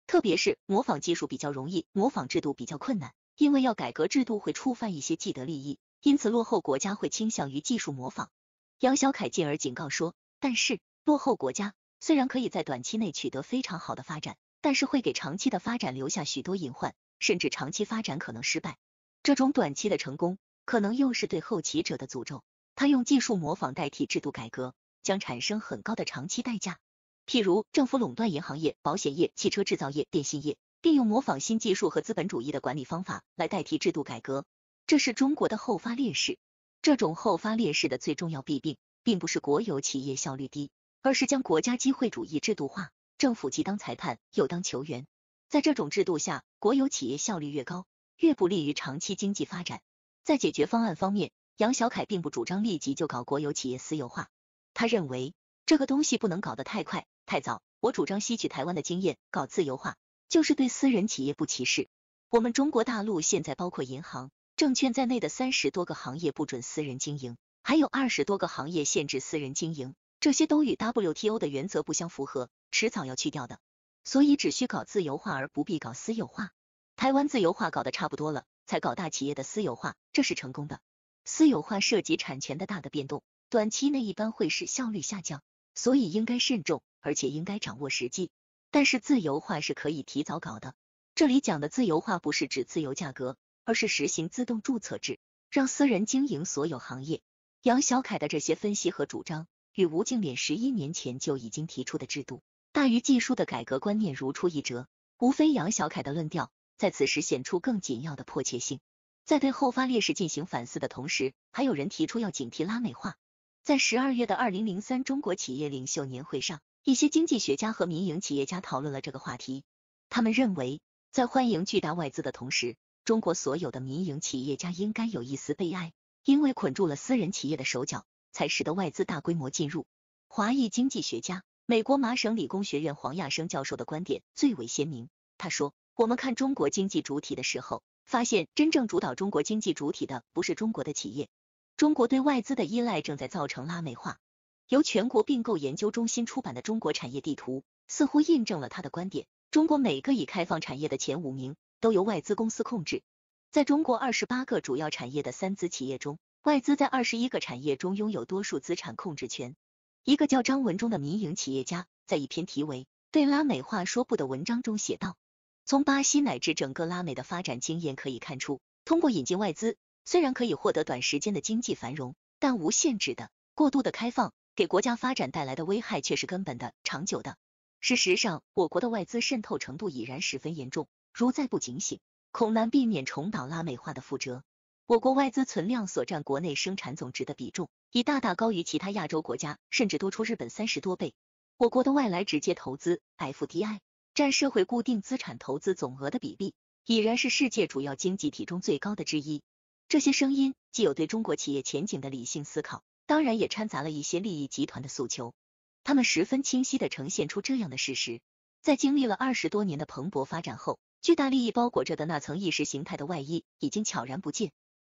S1: 特别是模仿技术比较容易，模仿制度比较困难，因为要改革制度会触犯一些既得利益，因此落后国家会倾向于技术模仿。杨小凯进而警告说，但是落后国家虽然可以在短期内取得非常好的发展，但是会给长期的发展留下许多隐患，甚至长期发展可能失败。这种短期的成功，可能又是对后起者的诅咒。他用技术模仿代替制度改革。将产生很高的长期代价，譬如政府垄断银行业、保险业、汽车制造业、电信业，并用模仿新技术和资本主义的管理方法来代替制度改革。这是中国的后发劣势。这种后发劣势的最重要弊病，并不是国有企业效率低，而是将国家机会主义制度化，政府既当裁判又当球员。在这种制度下，国有企业效率越高，越不利于长期经济发展。在解决方案方面，杨小凯并不主张立即就搞国有企业私有化。他认为这个东西不能搞得太快、太早。我主张吸取台湾的经验，搞自由化，就是对私人企业不歧视。我们中国大陆现在包括银行、证券在内的三十多个行业不准私人经营，还有二十多个行业限制私人经营，这些都与 WTO 的原则不相符合，迟早要去掉的。所以只需搞自由化而不必搞私有化。台湾自由化搞得差不多了，才搞大企业的私有化，这是成功的。私有化涉及产权的大的变动。短期内一般会是效率下降，所以应该慎重，而且应该掌握时机。但是自由化是可以提早搞的。这里讲的自由化不是指自由价格，而是实行自动注册制，让私人经营所有行业。杨小凯的这些分析和主张，与吴敬琏十一年前就已经提出的制度大于技术的改革观念如出一辙。无非杨小凯的论调在此时显出更紧要的迫切性。在对后发劣势进行反思的同时，还有人提出要警惕拉美化。在十二月的二零零三中国企业领袖年会上，一些经济学家和民营企业家讨论了这个话题。他们认为，在欢迎巨大外资的同时，中国所有的民营企业家应该有一丝悲哀，因为捆住了私人企业的手脚，才使得外资大规模进入。华裔经济学家、美国麻省理工学院黄亚生教授的观点最为鲜明。他说：“我们看中国经济主体的时候，发现真正主导中国经济主体的不是中国的企业。”中国对外资的依赖正在造成拉美化。由全国并购研究中心出版的《中国产业地图》似乎印证了他的观点：中国每个已开放产业的前五名都由外资公司控制。在中国二十八个主要产业的三资企业中，外资在二十一个产业中拥有多数资产控制权。一个叫张文忠的民营企业家在一篇题为《对拉美话说不》的文章中写道：“从巴西乃至整个拉美的发展经验可以看出，通过引进外资。”虽然可以获得短时间的经济繁荣，但无限制的、过度的开放，给国家发展带来的危害却是根本的、长久的。事实上，我国的外资渗透程度已然十分严重，如再不警醒，恐难避免重蹈拉美化的覆辙。我国外资存量所占国内生产总值的比重，已大大高于其他亚洲国家，甚至多出日本三十多倍。我国的外来直接投资 （FDI） 占社会固定资产投资总额的比例，已然是世界主要经济体中最高的之一。这些声音既有对中国企业前景的理性思考，当然也掺杂了一些利益集团的诉求。他们十分清晰地呈现出这样的事实：在经历了二十多年的蓬勃发展后，巨大利益包裹着的那层意识形态的外衣已经悄然不见。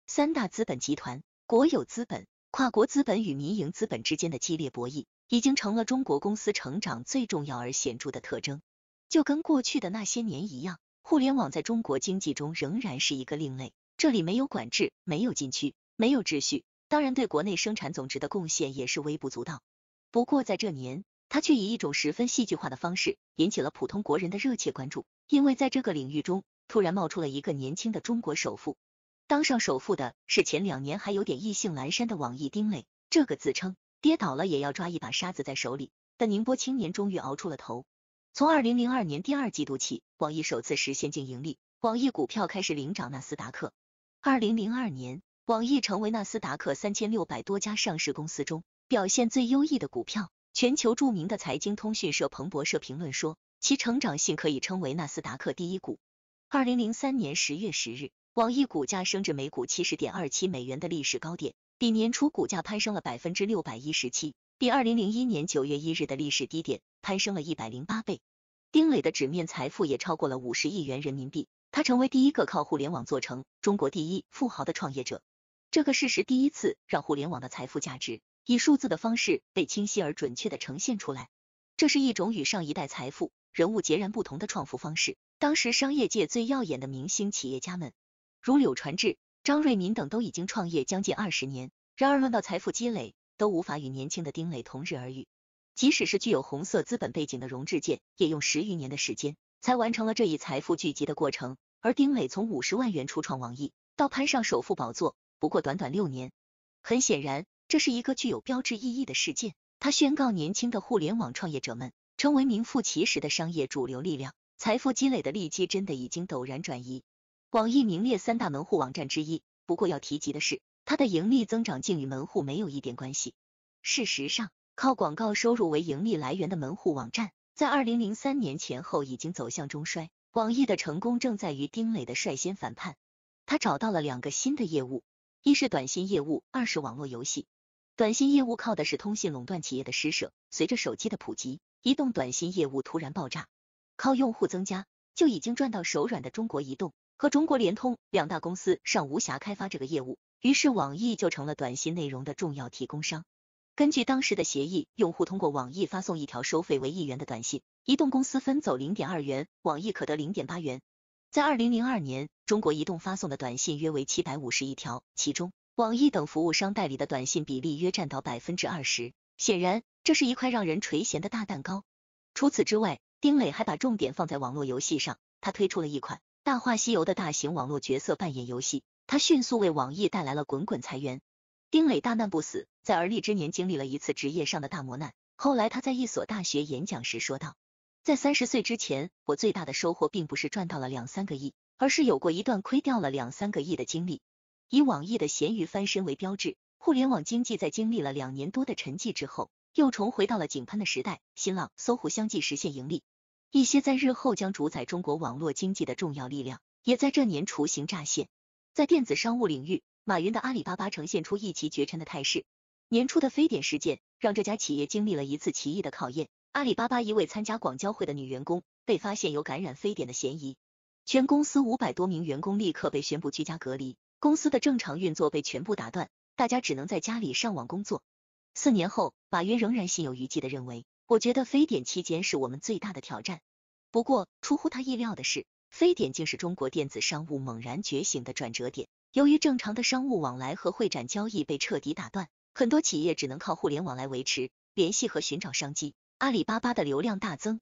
S1: 三大资本集团、国有资本、跨国资本与民营资本之间的激烈博弈，已经成了中国公司成长最重要而显著的特征。就跟过去的那些年一样，互联网在中国经济中仍然是一个另类。这里没有管制，没有禁区，没有秩序，当然对国内生产总值的贡献也是微不足道。不过在这年，他却以一种十分戏剧化的方式引起了普通国人的热切关注，因为在这个领域中突然冒出了一个年轻的中国首富。当上首富的是前两年还有点意兴阑珊的网易丁磊，这个自称跌倒了也要抓一把沙子在手里，的宁波青年终于熬出了头。从二零零二年第二季度起，网易首次实现净盈利，网易股票开始领涨纳斯达克。二零零二年，网易成为纳斯达克三千六百多家上市公司中表现最优异的股票。全球著名的财经通讯社彭博社评论说，其成长性可以称为纳斯达克第一股。二零零三年十月十日，网易股价升至每股七十点二七美元的历史高点，比年初股价攀升了百分之六百一十七，比二零零一年九月一日的历史低点攀升了一百零八倍。丁磊的纸面财富也超过了五十亿元人民币。他成为第一个靠互联网做成中国第一富豪的创业者，这个事实第一次让互联网的财富价值以数字的方式被清晰而准确的呈现出来。这是一种与上一代财富人物截然不同的创富方式。当时商业界最耀眼的明星企业家们，如柳传志、张瑞敏等，都已经创业将近二十年，然而论到财富积累，都无法与年轻的丁磊同日而语。即使是具有红色资本背景的荣智健，也用十余年的时间才完成了这一财富聚集的过程。而丁磊从五十万元初创网易，到攀上首富宝座，不过短短六年。很显然，这是一个具有标志意义的事件，它宣告年轻的互联网创业者们成为名副其实的商业主流力量。财富积累的利基真的已经陡然转移。网易名列三大门户网站之一，不过要提及的是，它的盈利增长竟与门户没有一点关系。事实上，靠广告收入为盈利来源的门户网站，在二零零三年前后已经走向中衰。网易的成功正在于丁磊的率先反叛，他找到了两个新的业务，一是短信业务，二是网络游戏。短信业务靠的是通信垄断企业的施舍，随着手机的普及，移动短信业务突然爆炸，靠用户增加就已经赚到手软的中国移动和中国联通两大公司尚无暇开发这个业务，于是网易就成了短信内容的重要提供商。根据当时的协议，用户通过网易发送一条收费为一元的短信。移动公司分走零点二元，网易可得零点八元。在二零零二年，中国移动发送的短信约为七百五十亿条，其中网易等服务商代理的短信比例约占到百分之二十。显然，这是一块让人垂涎的大蛋糕。除此之外，丁磊还把重点放在网络游戏上。他推出了一款《大话西游》的大型网络角色扮演游戏，他迅速为网易带来了滚滚财源。丁磊大难不死，在而立之年经历了一次职业上的大磨难。后来，他在一所大学演讲时说道。在三十岁之前，我最大的收获并不是赚到了两三个亿，而是有过一段亏掉了两三个亿的经历。以网易的咸鱼翻身为标志，互联网经济在经历了两年多的沉寂之后，又重回到了井喷的时代。新浪、搜狐相继实现盈利，一些在日后将主宰中国网络经济的重要力量也在这年雏形乍现。在电子商务领域，马云的阿里巴巴呈现出一骑绝尘的态势。年初的非典事件让这家企业经历了一次奇异的考验。阿里巴巴一位参加广交会的女员工被发现有感染非典的嫌疑，全公司五百多名员工立刻被宣布居家隔离，公司的正常运作被全部打断，大家只能在家里上网工作。四年后，马云仍然心有余悸地认为，我觉得非典期间是我们最大的挑战。不过，出乎他意料的是，非典竟是中国电子商务猛然觉醒的转折点。由于正常的商务往来和会展交易被彻底打断，很多企业只能靠互联网来维持联系和寻找商机。阿里巴巴的流量大增。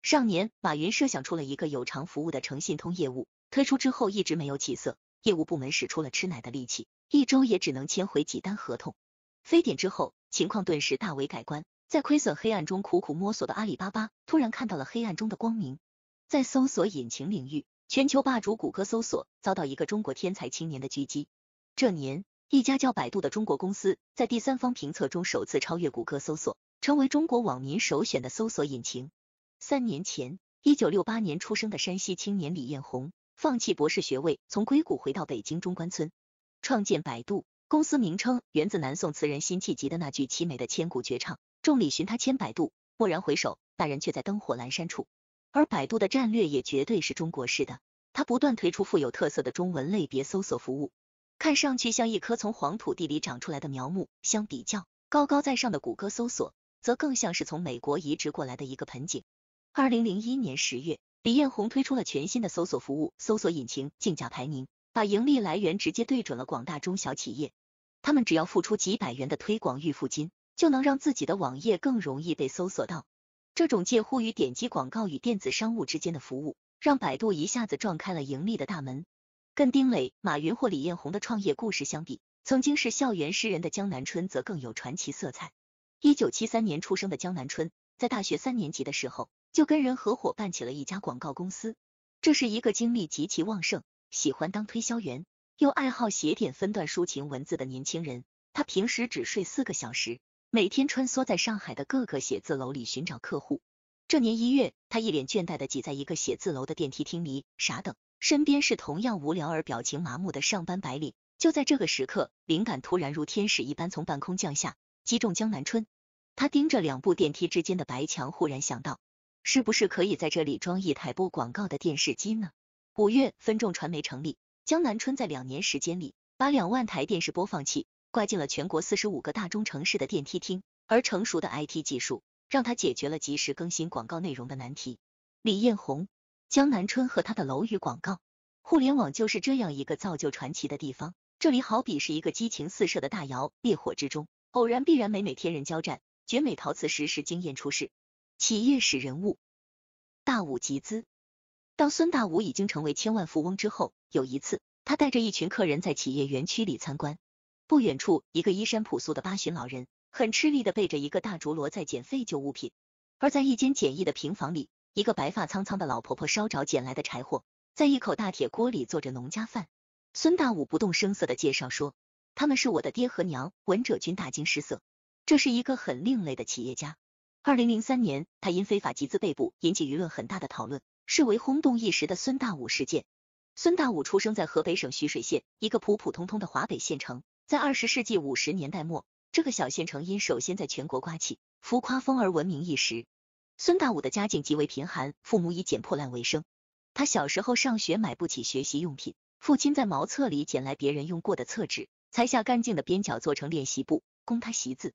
S1: 上年，马云设想出了一个有偿服务的诚信通业务，推出之后一直没有起色，业务部门使出了吃奶的力气，一周也只能签回几单合同。非典之后，情况顿时大为改观，在亏损黑暗中苦苦摸索的阿里巴巴，突然看到了黑暗中的光明。在搜索引擎领域，全球霸主谷歌搜索遭到一个中国天才青年的狙击。这年，一家叫百度的中国公司在第三方评测中首次超越谷歌搜索。成为中国网民首选的搜索引擎。三年前，一九六八年出生的山西青年李彦宏，放弃博士学位，从硅谷回到北京中关村，创建百度。公司名称源自南宋词人辛弃疾的那句凄美的千古绝唱：“众里寻他千百度，蓦然回首，那人却在灯火阑珊处。”而百度的战略也绝对是中国式的，他不断推出富有特色的中文类别搜索服务，看上去像一棵从黄土地里长出来的苗木。相比较高高在上的谷歌搜索。则更像是从美国移植过来的一个盆景。二零零一年十月，李彦宏推出了全新的搜索服务——搜索引擎竞价排名，把盈利来源直接对准了广大中小企业。他们只要付出几百元的推广预付金，就能让自己的网页更容易被搜索到。这种介乎于点击广告与电子商务之间的服务，让百度一下子撞开了盈利的大门。跟丁磊、马云或李彦宏的创业故事相比，曾经是校园诗人的江南春则更有传奇色彩。一九七三年出生的江南春，在大学三年级的时候就跟人合伙办起了一家广告公司。这是一个精力极其旺盛、喜欢当推销员又爱好写点分段抒情文字的年轻人。他平时只睡四个小时，每天穿梭在上海的各个写字楼里寻找客户。这年一月，他一脸倦怠的挤在一个写字楼的电梯厅里傻等，身边是同样无聊而表情麻木的上班白领。就在这个时刻，灵感突然如天使一般从半空降下，击中江南春。他盯着两部电梯之间的白墙，忽然想到，是不是可以在这里装一台播广告的电视机呢？五月，分众传媒成立，江南春在两年时间里，把两万台电视播放器挂进了全国四十五个大中城市的电梯厅，而成熟的 IT 技术让他解决了及时更新广告内容的难题。李彦宏、江南春和他的楼宇广告，互联网就是这样一个造就传奇的地方。这里好比是一个激情四射的大窑，烈火之中，偶然必然，每每天人交战。绝美陶瓷实施经验出世，企业史人物大武集资。当孙大武已经成为千万富翁之后，有一次，他带着一群客人在企业园区里参观。不远处，一个衣衫朴素的八旬老人，很吃力的背着一个大竹箩在捡废旧物品；而在一间简易的平房里，一个白发苍苍的老婆婆烧着捡来的柴火，在一口大铁锅里做着农家饭。孙大武不动声色的介绍说：“他们是我的爹和娘。”闻者均大惊失色。这是一个很另类的企业家。二零零三年，他因非法集资被捕，引起舆论很大的讨论，视为轰动一时的孙大武事件。孙大武出生在河北省徐水县一个普普通通的华北县城，在二十世纪五十年代末，这个小县城因首先在全国刮起浮夸风而闻名一时。孙大武的家境极为贫寒，父母以捡破烂为生。他小时候上学买不起学习用品，父亲在茅厕里捡来别人用过的厕纸，裁下干净的边角做成练习簿，供他习字。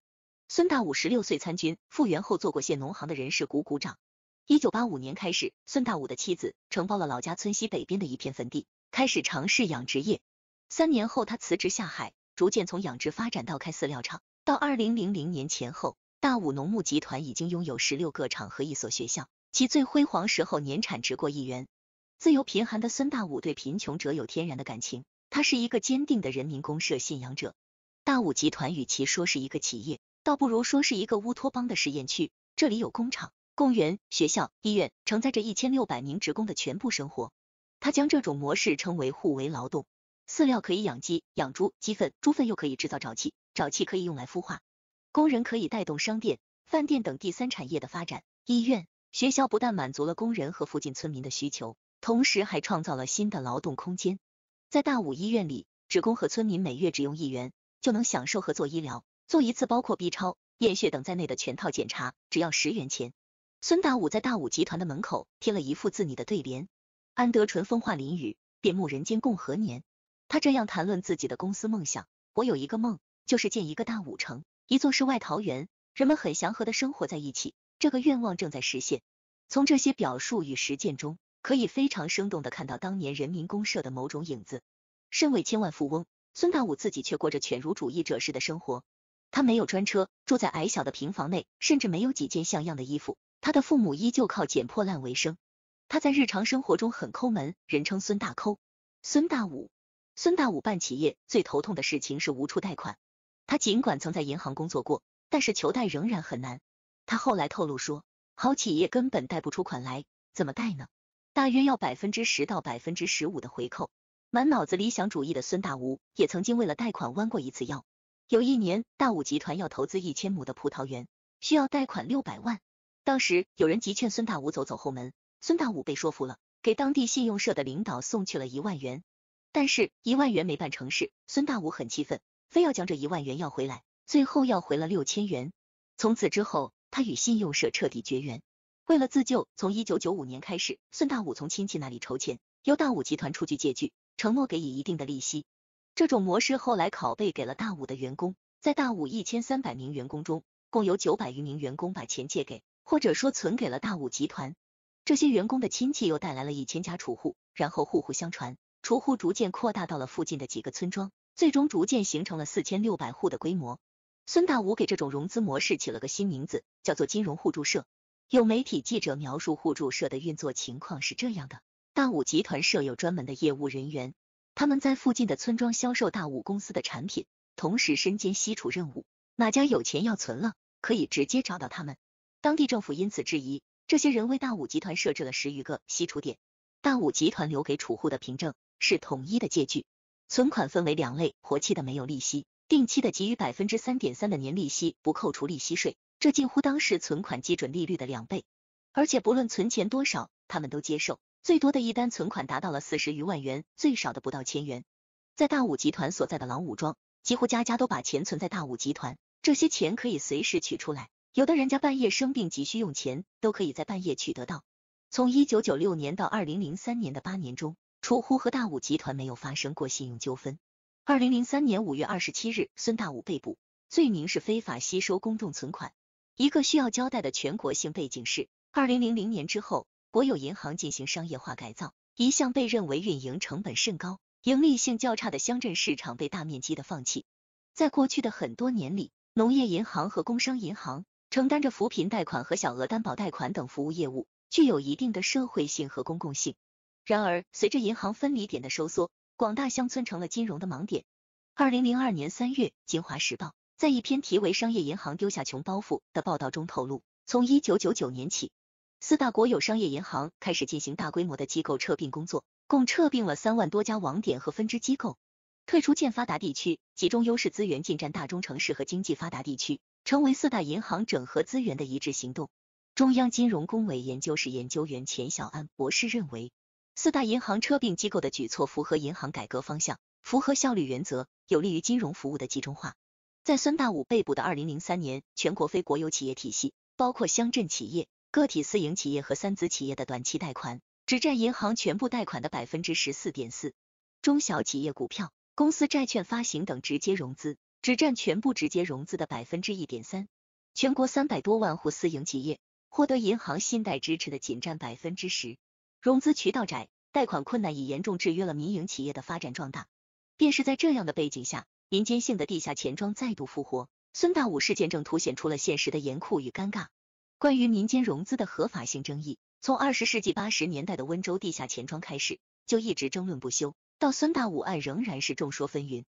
S1: 孙大武十六岁参军，复员后做过县农行的人事股股长。一九八五年开始，孙大武的妻子承包了老家村西北边的一片坟地，开始尝试养殖业。三年后，他辞职下海，逐渐从养殖发展到开饲料厂。到二零零零年前后，大武农牧集团已经拥有十六个厂和一所学校，其最辉煌时候年产值过亿元。自由贫寒的孙大武对贫穷者有天然的感情，他是一个坚定的人民公社信仰者。大武集团与其说是一个企业。倒不如说是一个乌托邦的实验区，这里有工厂、公园、学校、医院，承载着一千六百名职工的全部生活。他将这种模式称为互为劳动。饲料可以养鸡养猪，鸡粪、猪粪又可以制造沼气，沼气可以用来孵化。工人可以带动商店、饭店等第三产业的发展。医院、学校不但满足了工人和附近村民的需求，同时还创造了新的劳动空间。在大武医院里，职工和村民每月只用一元，就能享受合作医疗。做一次包括 B 超、验血等在内的全套检查，只要十元钱。孙大武在大武集团的门口贴了一副自拟的对联：“安得春风化淋雨，遍慕人间共何年？”他这样谈论自己的公司梦想。我有一个梦，就是建一个大武城，一座世外桃源，人们很祥和的生活在一起。这个愿望正在实现。从这些表述与实践中，可以非常生动的看到当年人民公社的某种影子。身为千万富翁，孙大武自己却过着犬儒主义者式的生活。他没有专车，住在矮小的平房内，甚至没有几件像样的衣服。他的父母依旧靠捡破烂为生。他在日常生活中很抠门，人称孙大抠、孙大武、孙大武办企业最头痛的事情是无处贷款。他尽管曾在银行工作过，但是求贷仍然很难。他后来透露说，好企业根本贷不出款来，怎么贷呢？大约要百分之十到百分之十五的回扣。满脑子理想主义的孙大武也曾经为了贷款弯过一次腰。有一年，大武集团要投资一千亩的葡萄园，需要贷款六百万。当时有人急劝孙大武走走后门，孙大武被说服了，给当地信用社的领导送去了一万元，但是一万元没办成事，孙大武很气愤，非要将这一万元要回来，最后要回了六千元。从此之后，他与信用社彻底绝缘。为了自救，从一九九五年开始，孙大武从亲戚那里筹钱，由大武集团出具借据，承诺给予一定的利息。这种模式后来拷贝给了大武的员工，在大武一千三百名员工中，共有九百余名员工把钱借给，或者说存给了大武集团。这些员工的亲戚又带来了一千家储户，然后户户相传，储户逐渐扩大到了附近的几个村庄，最终逐渐形成了四千六百户的规模。孙大武给这种融资模式起了个新名字，叫做“金融互助社”。有媒体记者描述互助社的运作情况是这样的：大武集团设有专门的业务人员。他们在附近的村庄销售大武公司的产品，同时身兼吸储任务。哪家有钱要存了，可以直接找到他们。当地政府因此质疑，这些人为大武集团设置了十余个吸储点。大武集团留给储户的凭证是统一的借据，存款分为两类，活期的没有利息，定期的给予百分之三点三的年利息，不扣除利息税，这近乎当时存款基准利率的两倍。而且不论存钱多少，他们都接受。最多的一单存款达到了四十余万元，最少的不到千元。在大武集团所在的狼武庄，几乎家家都把钱存在大武集团，这些钱可以随时取出来。有的人家半夜生病急需用钱，都可以在半夜取得到。从一九九六年到二零零三年的八年中，储户和大武集团没有发生过信用纠纷。二零零三年五月二十七日，孙大武被捕，罪名是非法吸收公众存款。一个需要交代的全国性背景是，二零零零年之后。国有银行进行商业化改造，一向被认为运营成本甚高、盈利性较差的乡镇市场被大面积的放弃。在过去的很多年里，农业银行和工商银行承担着扶贫贷款和小额担保贷款等服务业务，具有一定的社会性和公共性。然而，随着银行分离点的收缩，广大乡村成了金融的盲点。二零零二年三月，《京华时报》在一篇题为《商业银行丢下穷包袱》的报道中透露，从一九九九年起。四大国有商业银行开始进行大规模的机构撤并工作，共撤并了三万多家网点和分支机构，退出欠发达地区，集中优势资源进占大中城市和经济发达地区，成为四大银行整合资源的一致行动。中央金融工委研究室研究员钱小安博士认为，四大银行撤并机构的举措符合银行改革方向，符合效率原则，有利于金融服务的集中化。在孙大武被捕的二零零三年，全国非国有企业体系包括乡镇企业。个体私营企业和三资企业的短期贷款只占银行全部贷款的百分之十四点四，中小企业股票、公司债券发行等直接融资只占全部直接融资的百分之一点三。全国三百多万户私营企业获得银行信贷支持的仅占百分之十，融资渠道窄，贷款困难已严重制约了民营企业的发展壮大。便是在这样的背景下，民间性的地下钱庄再度复活。孙大武事件正凸显出了现实的严酷与尴尬。关于民间融资的合法性争议，从二十世纪八十年代的温州地下钱庄开始，就一直争论不休。到孙大武案仍然是众说纷纭。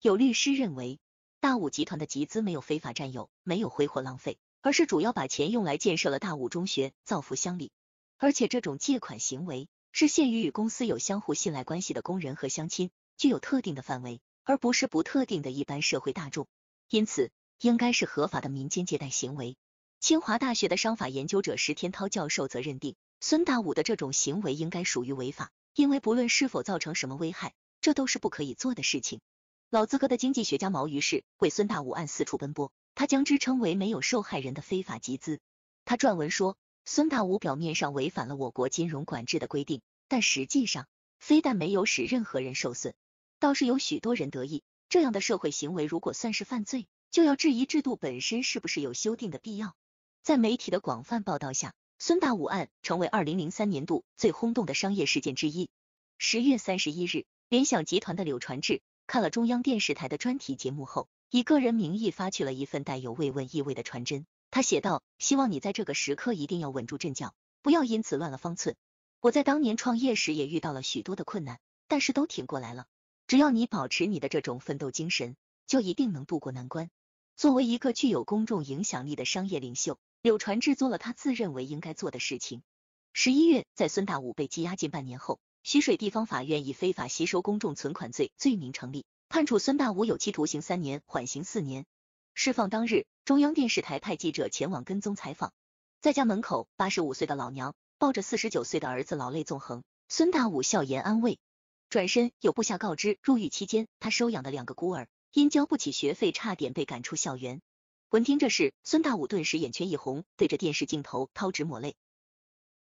S1: 有律师认为，大武集团的集资没有非法占有，没有挥霍浪费，而是主要把钱用来建设了大武中学，造福乡里。而且这种借款行为是限于与公司有相互信赖关系的工人和乡亲，具有特定的范围，而不是不特定的一般社会大众。因此，应该是合法的民间借贷行为。清华大学的商法研究者石天涛教授则认定，孙大武的这种行为应该属于违法，因为不论是否造成什么危害，这都是不可以做的事情。老资格的经济学家毛于是为孙大武案四处奔波，他将之称为没有受害人的非法集资。他撰文说，孙大武表面上违反了我国金融管制的规定，但实际上非但没有使任何人受损，倒是有许多人得益。这样的社会行为如果算是犯罪，就要质疑制度本身是不是有修订的必要。在媒体的广泛报道下，孙大武案成为二零零三年度最轰动的商业事件之一。十月三十一日，联想集团的柳传志看了中央电视台的专题节目后，以个人名义发去了一份带有慰问意味的传真。他写道：“希望你在这个时刻一定要稳住阵脚，不要因此乱了方寸。我在当年创业时也遇到了许多的困难，但是都挺过来了。只要你保持你的这种奋斗精神，就一定能渡过难关。”作为一个具有公众影响力的商业领袖。柳传志做了他自认为应该做的事情。十一月，在孙大武被羁押近半年后，徐水地方法院以非法吸收公众存款罪罪名成立，判处孙大武有期徒刑三年，缓刑四年。释放当日，中央电视台派记者前往跟踪采访，在家门口，八十五岁的老娘抱着四十九岁的儿子，老泪纵横。孙大武笑颜安慰，转身有部下告知，入狱期间，他收养的两个孤儿因交不起学费，差点被赶出校园。闻听这事，孙大武顿时眼圈一红，对着电视镜头掏纸抹泪。